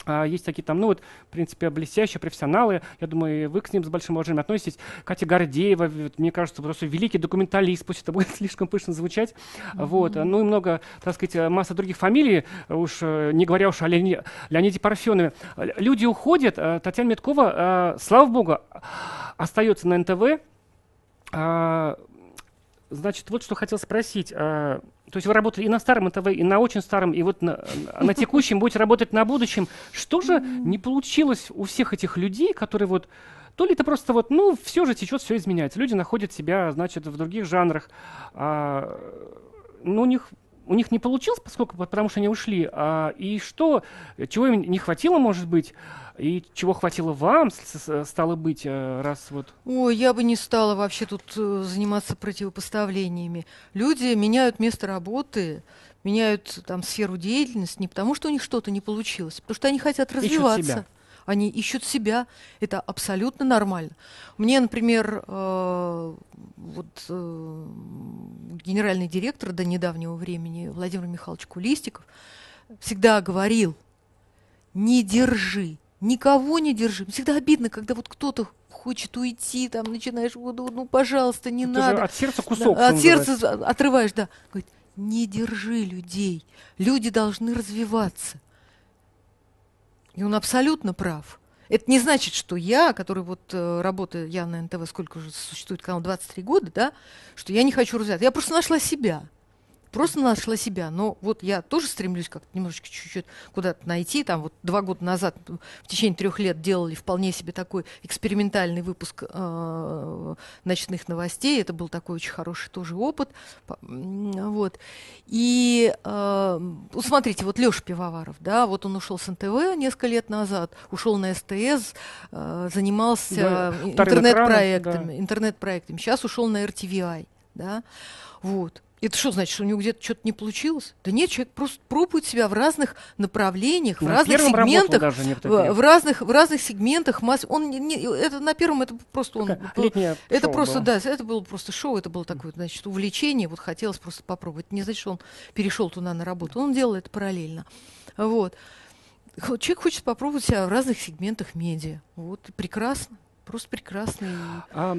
а, есть такие там, ну вот, в принципе, блестящие профессионалы. Я думаю, вы к ним с большим уважением относитесь. Катя Гордеева, мне кажется, просто великий документалист, пусть это будет слишком пышно звучать. Mm-hmm. Вот. Ну и много, так сказать, масса других фамилий, уж э, не говоря уж о Леониде, Леониде Парфенове. Люди уходят, э, Татьяна Меткова, э, слава богу, остается на НТВ, а, Значит, вот что хотел спросить. А, то есть вы работали и на старом ЭТВ, и на очень старом, и вот на, на текущем будете работать на будущем. Что же не получилось у всех этих людей, которые вот... То ли это просто вот, ну, все же течет, все изменяется. Люди находят себя, значит, в других жанрах. А, ну, у них у них не получилось, поскольку, потому что они ушли. А, и что, чего им не хватило, может быть, и чего хватило вам, стало быть, э, раз вот... Ой, я бы не стала вообще тут э, заниматься противопоставлениями. Люди меняют место работы, меняют там сферу деятельности не потому, что у них что-то не получилось, а потому что они хотят развиваться. Ищут себя они ищут себя. Это абсолютно нормально. Мне, например, э, вот э, генеральный директор до недавнего времени Владимир Михайлович Кулистиков всегда говорил, не держи, никого не держи. Всегда обидно, когда вот кто-то хочет уйти, там начинаешь, ну, пожалуйста, не Это надо. от сердца кусок. Да, от сердца отрываешь, да. Говорит, не держи людей. Люди должны развиваться. И он абсолютно прав. Это не значит, что я, который вот э, работаю, я на НТВ сколько уже существует канал, 23 года, да, что я не хочу развиваться. Я просто нашла себя. Просто нашла себя. Но вот я тоже стремлюсь как-то немножечко чуть-чуть куда-то найти. Там вот два года назад, в течение трех лет делали вполне себе такой экспериментальный выпуск э, ночных новостей. Это был такой очень хороший тоже опыт. Вот. И э, ну, смотрите, вот Леша Пивоваров, да, вот он ушел с НТВ несколько лет назад, ушел на СТС, э, занимался да, интернет-проектами, да. интернет-проектами. Сейчас ушел на RTVI, да, вот. Это что значит, что у него где-то что-то не получилось? Да нет, человек просто пробует себя в разных направлениях, в разных сегментах, даже в, в разных в разных сегментах масс. Он не, не, это на первом это просто он Летнее это просто было. да, это было просто шоу, это было такое значит увлечение, вот хотелось просто попробовать. Не значит, что он перешел туда на работу, он делал это параллельно, вот. Человек хочет попробовать себя в разных сегментах медиа, вот прекрасно. Просто прекрасный. А,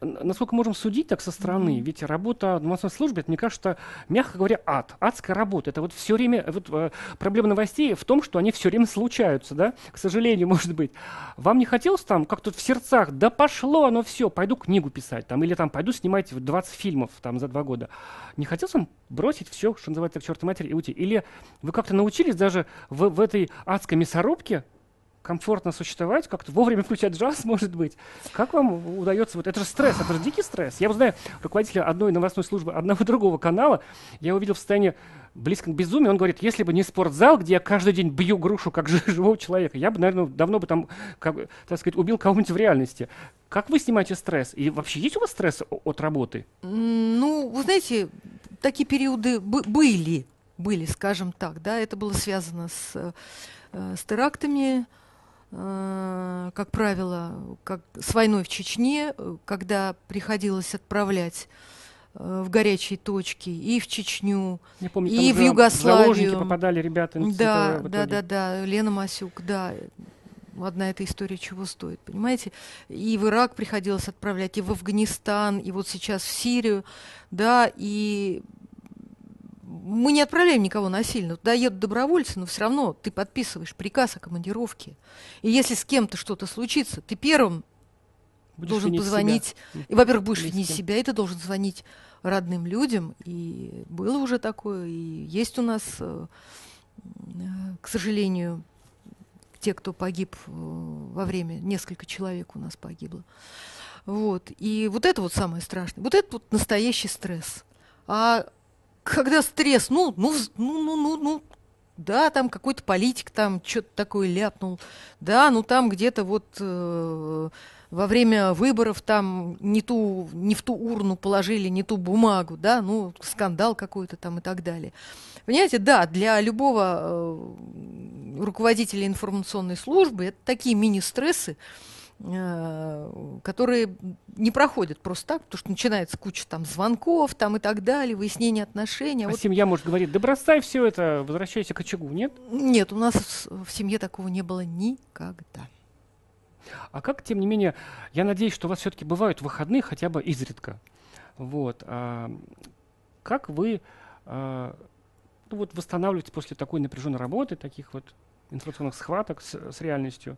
насколько можем судить так со стороны, mm-hmm. ведь работа в массовой службе, это, мне кажется, мягко говоря, ад. Адская работа. Это вот все время... Вот, э, проблема новостей в том, что они все время случаются, да? К сожалению, может быть. Вам не хотелось там как-то в сердцах, да пошло оно все, пойду книгу писать, там, или там пойду снимать 20 фильмов там за два года. Не хотелось вам бросить все, что называется, к чертовой матери и уйти? Или вы как-то научились даже в, в этой адской мясорубке комфортно существовать, как-то вовремя включать джаз, может быть. Как вам удается? Вот это же стресс, это же дикий стресс. Я вот знаю руководителя одной новостной службы, одного другого канала, я увидел в состоянии близком к безумию. Он говорит, если бы не спортзал, где я каждый день бью грушу как живого человека, я бы, наверное, давно бы там, как, так сказать, убил кого-нибудь в реальности. Как вы снимаете стресс? И вообще есть у вас стресс от работы? Ну, вы знаете, такие периоды были, были, скажем так, да, это было связано с, э, с терактами, Э, как правило, как с войной в Чечне, э, когда приходилось отправлять э, в горячие точки и в Чечню, Я помню, и в Югославию. попадали ребята. Да, да, да, да, Лена Масюк, да. Одна эта история чего стоит, понимаете? И в Ирак приходилось отправлять, и в Афганистан, и вот сейчас в Сирию, да, и мы не отправляем никого насильно. Туда едут добровольцы, но все равно ты подписываешь приказ о командировке. И если с кем-то что-то случится, ты первым будешь должен позвонить. Себя. И, во-первых, будешь винить себя, и ты должен звонить родным людям. И было уже такое, и есть у нас, э, э, к сожалению, те, кто погиб э, во время, несколько человек у нас погибло. Вот. И вот это вот самое страшное. Вот это вот настоящий стресс. А когда стресс, ну, ну, ну, ну, ну, ну, да, там какой-то политик там что-то такое ляпнул, да, ну там где-то вот э, во время выборов там не, ту, не в ту урну положили, не ту бумагу, да, ну скандал какой-то там и так далее. Понимаете, да, для любого э, руководителя информационной службы это такие мини-стрессы, э, Э, которые не проходят просто так, потому что начинается куча там звонков там и так далее, выяснение отношений. А, а вот... семья может говорить, да бросай все это, возвращайся к очагу, нет? Нет, у нас в семье такого не было никогда. А как, тем не менее, я надеюсь, что у вас все-таки бывают выходные хотя бы изредка. Вот. А, как вы а, ну, вот восстанавливаете после такой напряженной работы, таких вот информационных схваток с, с реальностью?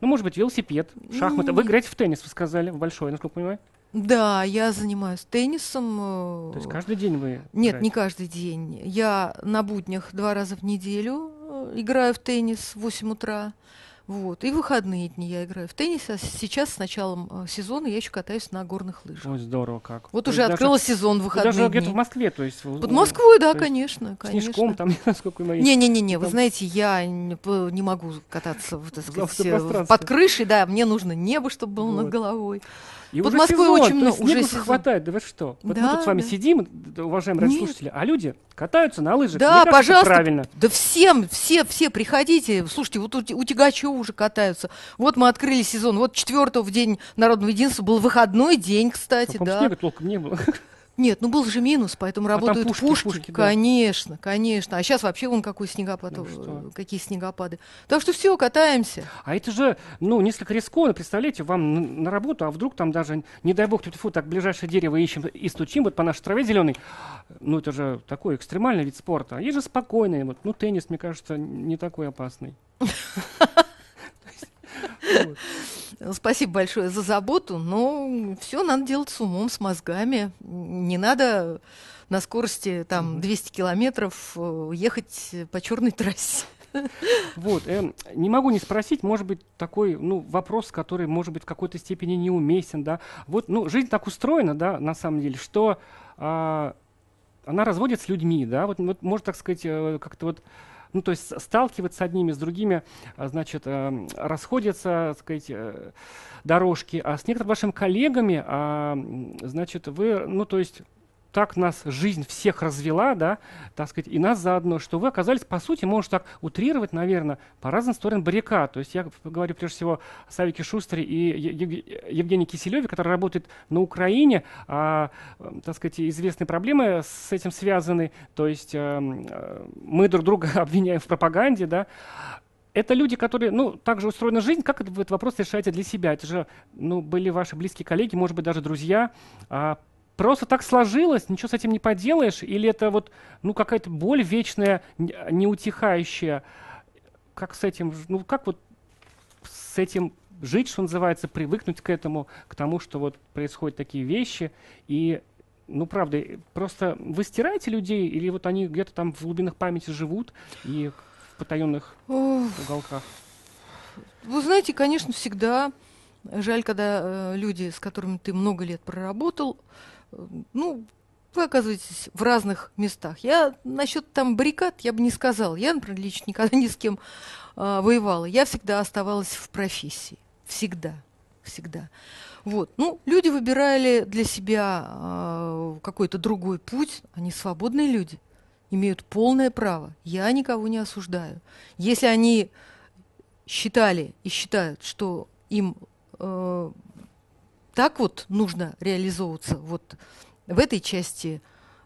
Ну, может быть, велосипед, шахматы. Вы играете в теннис, вы сказали, в большой, насколько понимаю. Да, я занимаюсь теннисом. Э, То есть каждый день вы? Играете? Нет, не каждый день. Я на буднях два раза в неделю э, играю в теннис в 8 утра. Вот. И выходные дни я играю в теннис. А сейчас с началом э, сезона я еще катаюсь на горных лыжах. Ой, здорово как. Вот то уже открылся сезон выходные Даже где-то в Москве, то есть... Под Москвой, да, конечно, конечно. Снежком там, насколько мы... Не-не-не, вы знаете, я не могу кататься, так сказать, э, под крышей, да, мне нужно небо, чтобы было над головой. И Под Москвой сезон, очень много. уже уже хватает, да вы что? Вот да, мы тут с вами да. сидим, уважаемые Нет. радиослушатели, а люди катаются на лыжах. Да, Мне пожалуйста. Кажется, правильно. Да всем, все, все приходите. Слушайте, вот у, у Тягачева уже катаются. Вот мы открыли сезон. Вот четвертого в день народного единства был выходной день, кстати. Таком да. снега толком не было. Нет, ну был же минус, поэтому а работают пушки, пушки. пушки да. Конечно, конечно. А сейчас вообще вон какой снегопад, ну, какие снегопады. Так что все, катаемся. А это же, ну, несколько рискованно. Представляете, вам на работу, а вдруг там даже, не дай бог, тьфу, так ближайшее дерево ищем и стучим вот по нашей траве зеленой. Ну, это же такой экстремальный вид спорта. А есть же спокойный, вот, ну, теннис, мне кажется, не такой опасный. Ну, спасибо большое за заботу, но все надо делать с умом, с мозгами. Не надо на скорости там 200 километров э, ехать по черной трассе. Вот, э, не могу не спросить, может быть, такой, ну, вопрос, который, может быть, в какой-то степени неуместен, да. Вот, ну, жизнь так устроена, да, на самом деле, что э, она разводит с людьми, да, вот, вот можно так сказать, э, как-то вот ну, то есть сталкиваться одними, с другими, а, значит, эм, расходятся, так сказать, э, дорожки. А с некоторыми вашими коллегами, а, значит, вы, ну, то есть так нас жизнь всех развела, да, так сказать, и нас заодно, что вы оказались, по сути, можно так утрировать, наверное, по разным сторонам баррикад. То есть я говорю прежде всего о Савике Шустере и Евгении Киселеве, который работает на Украине. А, так сказать, известные проблемы с этим связаны. То есть эм, э, мы друг друга обвиняем в пропаганде, да, это люди, которые, ну, так же устроена жизнь, как этот вопрос решаете для себя? Это же, ну, были ваши близкие коллеги, может быть, даже друзья. А просто так сложилось, ничего с этим не поделаешь, или это вот, ну, какая-то боль вечная, неутихающая? Как с этим, ну, как вот с этим жить, что называется, привыкнуть к этому, к тому, что вот происходят такие вещи, и ну, правда, просто вы стираете людей, или вот они где-то там в глубинах памяти живут и в потаенных уголках? Вы знаете, конечно, всегда жаль, когда э, люди, с которыми ты много лет проработал, ну, вы оказываетесь в разных местах. Я насчет там баррикад я бы не сказала. Я, например, лично никогда ни с кем э, воевала. Я всегда оставалась в профессии. Всегда. Всегда. Вот. Ну, люди выбирали для себя э, какой-то другой путь. Они свободные люди, имеют полное право. Я никого не осуждаю. Если они считали и считают, что им э, так вот нужно реализовываться вот в этой части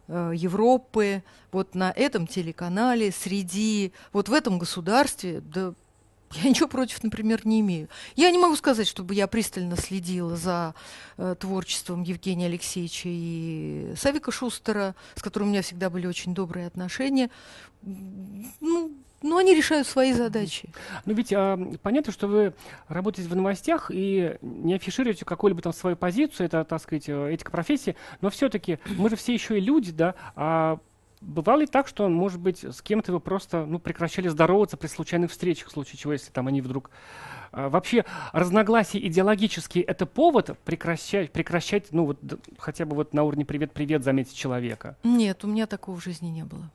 э, Европы, вот на этом телеканале, среди, вот в этом государстве, да я ничего против, например, не имею. Я не могу сказать, чтобы я пристально следила за э, творчеством Евгения Алексеевича и Савика Шустера, с которым у меня всегда были очень добрые отношения. Ну, но они решают свои задачи. Ну ведь а, понятно, что вы работаете в новостях и не афишируете какую-либо там свою позицию, это, так сказать, э, этика профессии, но все-таки мы же все еще и люди, да, а Бывало ли так, что, может быть, с кем-то вы просто ну, прекращали здороваться при случайных встречах, в случае чего, если там они вдруг... А, вообще, разногласия идеологические — это повод прекращать, прекращать ну, вот, хотя бы вот на уровне «привет-привет» заметить человека? Нет, у меня такого в жизни не было.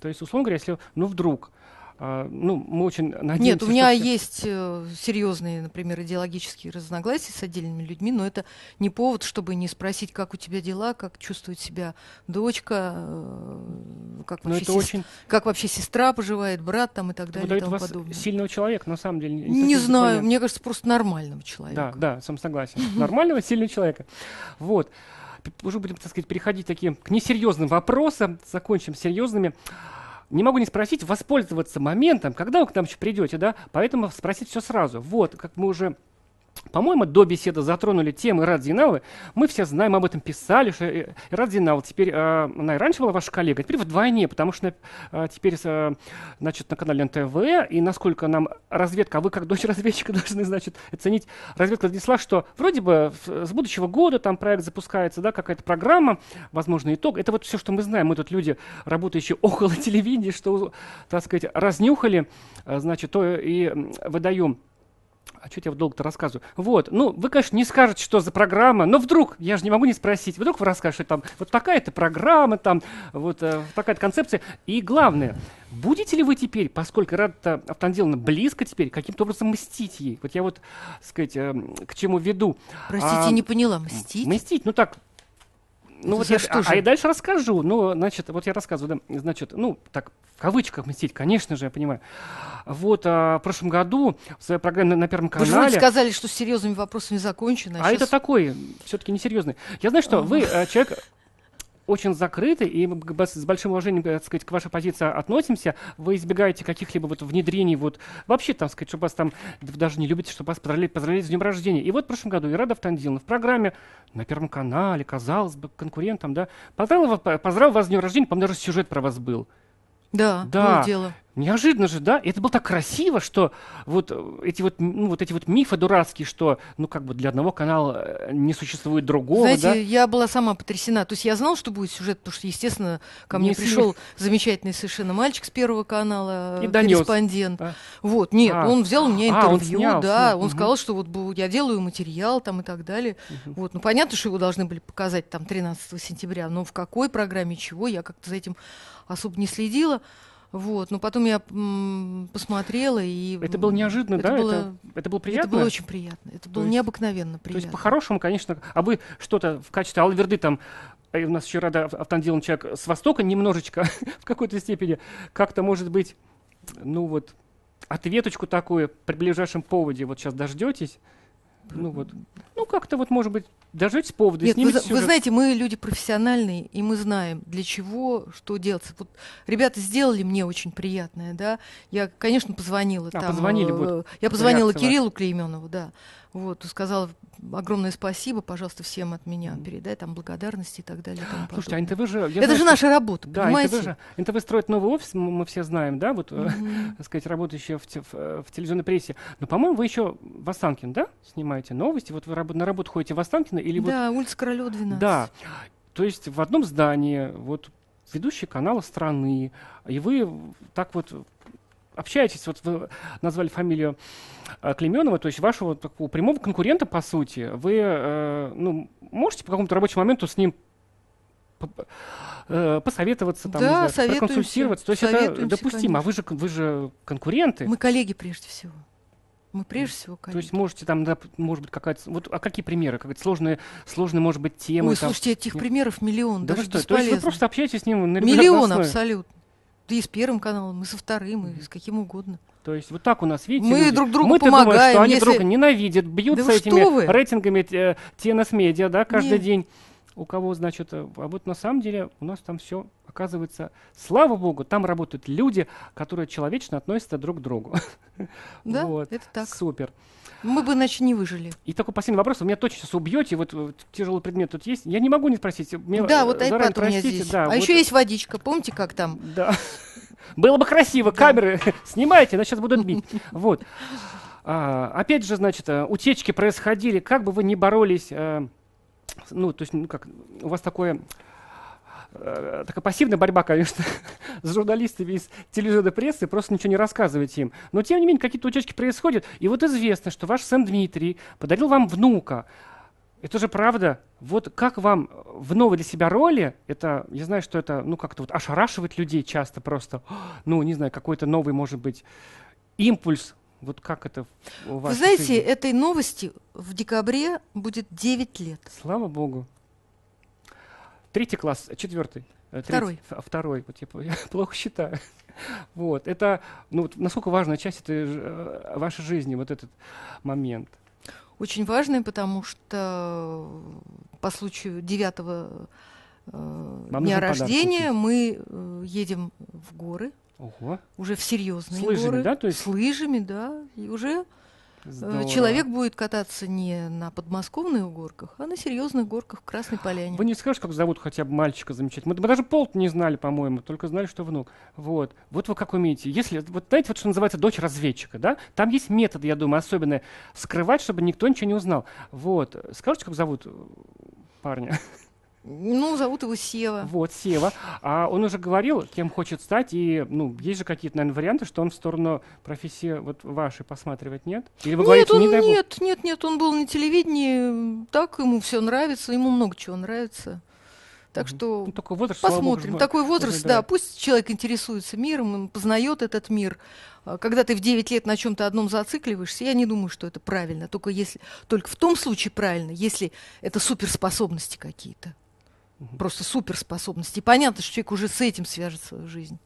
То есть, условно говоря, если, ну, вдруг, Uh, ну, мы очень надеемся. Нет, у меня все... есть э, серьезные, например, идеологические разногласия с отдельными людьми, но это не повод, чтобы не спросить, как у тебя дела, как чувствует себя дочка, э, как, ну, вообще сес... очень... как вообще сестра поживает, брат там и так далее Выдает и тому вас подобное. Сильного человека, на самом деле. Не, не знаю, мне кажется, просто нормального человека. Да, да, сам согласен. Нормального, сильного человека. Вот уже будем, так сказать, переходить такие к несерьезным вопросам, закончим серьезными не могу не спросить, воспользоваться моментом, когда вы к нам еще придете, да, поэтому спросить все сразу. Вот, как мы уже по-моему, до беседы затронули темы Радзинавы. Мы все знаем об этом, писали, что э, Радзинава теперь, а, она и раньше была ваша коллега, а теперь вдвойне, потому что а, теперь, значит, на канале НТВ, и насколько нам разведка, а вы как дочь разведчика должны, значит, оценить, разведка донесла, что вроде бы с будущего года там проект запускается, да, какая-то программа, возможно, итог. Это вот все, что мы знаем. Мы тут люди, работающие около телевидения, что, так сказать, разнюхали, значит, то и выдаем а что я в долг то рассказываю? Вот, ну, вы, конечно, не скажете, что за программа, но вдруг, я же не могу не спросить, вдруг вы расскажете, там, вот такая-то программа, там, вот э, такая-то концепция. И главное, будете ли вы теперь, поскольку Рада Автандиловна близко теперь, каким-то образом мстить ей? Вот я вот, сказать, э, к чему веду. Простите, а, не поняла, мстить? Мстить, ну так, ну, вот я, я что а, же? а я дальше расскажу. Ну, значит, вот я рассказываю, да, значит, ну, так, в кавычках мстить, конечно же, я понимаю. Вот а, в прошлом году в своей программе на, на Первом канале... Вы же сказали, что с серьезными вопросами закончено. А, а сейчас... это такой, все-таки несерьезный. Я знаю, что а. вы э, человек очень закрыты, и мы с большим уважением, э, так сказать, к вашей позиции относимся. Вы избегаете каких-либо вот внедрений, вот вообще, там, сказать, чтобы вас там даже не любите, чтобы вас поздравляли, поздравляли с днем рождения. И вот в прошлом году Ирадов Тандилов в программе на Первом канале, казалось бы, конкурентом да, поздравил, поздравил вас с днем рождения, по-моему, даже сюжет про вас был. Да, да. было дело. Неожиданно же, да? это было так красиво, что вот э, эти вот, ну, вот эти вот мифы дурацкие, что ну как бы для одного канала э, не существует другого. Знаете, да? я была сама потрясена. То есть я знала, что будет сюжет, потому что, естественно, ко мне не пришел с... замечательный совершенно мальчик с первого канала, и корреспондент. Донес. А? Вот, нет, а. он взял у меня интервью, а, он снял, да, снял. он угу. сказал, что вот я делаю материал там и так далее. Угу. Вот, ну понятно, что его должны были показать там 13 сентября, но в какой программе чего, я как-то за этим особо не следила. Вот, но потом я посмотрела и... Это было неожиданно, это да? Было, это, это было приятно? Это было очень приятно. Это то было есть, необыкновенно приятно. То есть, по-хорошему, конечно, а вы что-то в качестве Алверды там и э, у нас еще рада автандилом человек с Востока немножечко, в какой-то степени, как-то, может быть, ну вот, ответочку такую при ближайшем поводе, вот сейчас дождетесь, ну вот. Ну как-то вот, может быть, дожить с повода, Нет, ну вы, вы знаете, мы люди профессиональные, и мы знаем, для чего, что делать. Вот ребята сделали мне очень приятное, да. Я, конечно, позвонила а, там. Позвонили, э, вот, я позвонила Кириллу Клейменову, да. Вот, сказала огромное спасибо, пожалуйста, всем от меня, передай там благодарности и так далее. И Слушайте, а НТВ же... Я Это знаю, же наша работа, да, понимаете? НТВ, же, НТВ строит новый офис, мы все знаем, да, вот, mm-hmm. э, сказать, работающие в, в, э, в телевизионной прессе. Но, по-моему, вы еще в Останкин, да, снимаете новости? Вот вы раб- на работу ходите в Останкино или вот? Да, улица Королева, 12. Да, то есть в одном здании, вот, ведущий канал страны, и вы так вот общаетесь, вот вы назвали фамилию э, Клеменова, то есть вашего такого прямого конкурента, по сути, вы э, ну, можете по какому-то рабочему моменту с ним э, посоветоваться, там, да, знаю, проконсультироваться. То есть это допустимо. Конечно. А вы же, вы же конкуренты. Мы коллеги прежде всего. Мы прежде всего коллеги. То есть можете там, да, может быть, какая-то... Вот, а какие примеры? Как сложные, сложные, может быть, темы? Ой, там... слушайте, этих примеров миллион, да даже что? бесполезно. То есть вы просто общаетесь с ним на Миллион абсолютно. Да и с Первым каналом, и со Вторым, и с каким угодно. То есть вот так у нас, видите, мы люди. друг другу мы помогаем. Думаем, что они если... друг друга ненавидят, бьются да этими рейтингами э, ТНС Медиа, да, каждый Нет. день. У кого, значит, э, а вот на самом деле у нас там все оказывается, слава богу, там работают люди, которые человечно относятся друг к другу. Да, вот. это так. Супер. Мы бы иначе не выжили. И такой последний вопрос. Вы меня точно сейчас убьете. Вот, вот тяжелый предмет тут есть. Я не могу не спросить. Мне да, э, вот iPad простите. у меня здесь. Да, а вот... еще есть водичка. Помните, как там? Да. Было бы красиво. Камеры снимайте, но сейчас будут бить. Вот. А, опять же, значит, э, утечки происходили. Как бы вы ни боролись э, ну, то есть, ну, как, у вас такое Э, такая пассивная борьба, конечно, с журналистами из телевизионной прессы, просто ничего не рассказываете им. Но, тем не менее, какие-то утечки происходят. И вот известно, что ваш сын Дмитрий подарил вам внука. Это же правда. Вот как вам в новой для себя роли, это, я знаю, что это, ну, как-то вот ошарашивает людей часто просто. Ну, не знаю, какой-то новый, может быть, импульс. Вот как это у вас? Вы знаете, жизни? этой новости в декабре будет 9 лет. Слава богу. Третий класс, э, четвертый. Э, второй. Третий, а, второй, вот я, я плохо считаю. Вот, это, ну, вот, насколько важная часть этой, э, вашей жизни, вот этот момент? Очень важный, потому что по случаю девятого вам дня рождения мы едем в горы. Ого. Уже в серьезные с лыжами, горы. Да, то есть? С лыжами, да. И уже Здорово. Человек будет кататься не на подмосковных горках, а на серьезных горках в Красной Поляне. Вы не скажешь, как зовут хотя бы мальчика замечательного? Мы, мы даже пол не знали, по-моему, только знали, что внук. Вот. Вот вы как умеете. Если, вот знаете, вот что называется дочь разведчика, да? Там есть методы, я думаю, особенные. Скрывать, чтобы никто ничего не узнал. Вот. Скажите, как зовут парня? Ну, зовут его Сева. Вот, Сева. А он уже говорил, кем хочет стать, и, ну, есть же какие-то, наверное, варианты, что он в сторону профессии вот вашей посматривать, нет? Или вы нет, говорите, он, не дай бог... Нет, нет, нет, он был на телевидении, так ему все нравится, ему много чего нравится. Так что ну, такой возраст, посмотрим. Богу, такой возраст, уже, да. да, пусть человек интересуется миром, познает этот мир. А когда ты в 9 лет на чем-то одном зацикливаешься, я не думаю, что это правильно. Только, если, только в том случае правильно, если это суперспособности какие-то. Просто суперспособности. И понятно, что человек уже с этим свяжет свою жизнь.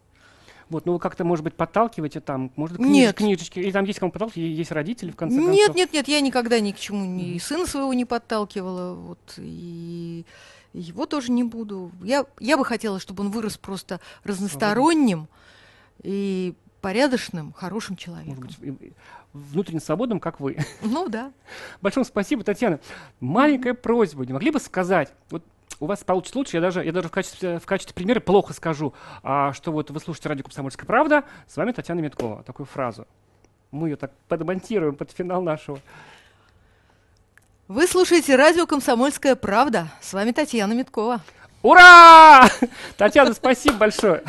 Вот, ну вы как-то, может быть, подталкиваете там, может, книж, нет. книжечки, или там есть кому подталкивать, есть родители, в конце нет, концов? Нет, нет, нет, я никогда ни к чему, ни mm. сына своего не подталкивала, вот, и его тоже не буду. Я, я бы хотела, чтобы он вырос просто разносторонним и порядочным, хорошим человеком. Может быть, внутренне свободным, как вы. Ну да. Большое спасибо, Татьяна. Маленькая mm-hmm. просьба. Не могли бы сказать, вот у вас получится лучше. Я даже, я даже в, качестве, в качестве примера плохо скажу, а, что вот вы слушаете радио «Комсомольская правда», с вами Татьяна Меткова. Такую фразу. Мы ее так подмонтируем под финал нашего. Вы слушаете радио «Комсомольская правда». С вами Татьяна Меткова. Ура! Татьяна, спасибо большое.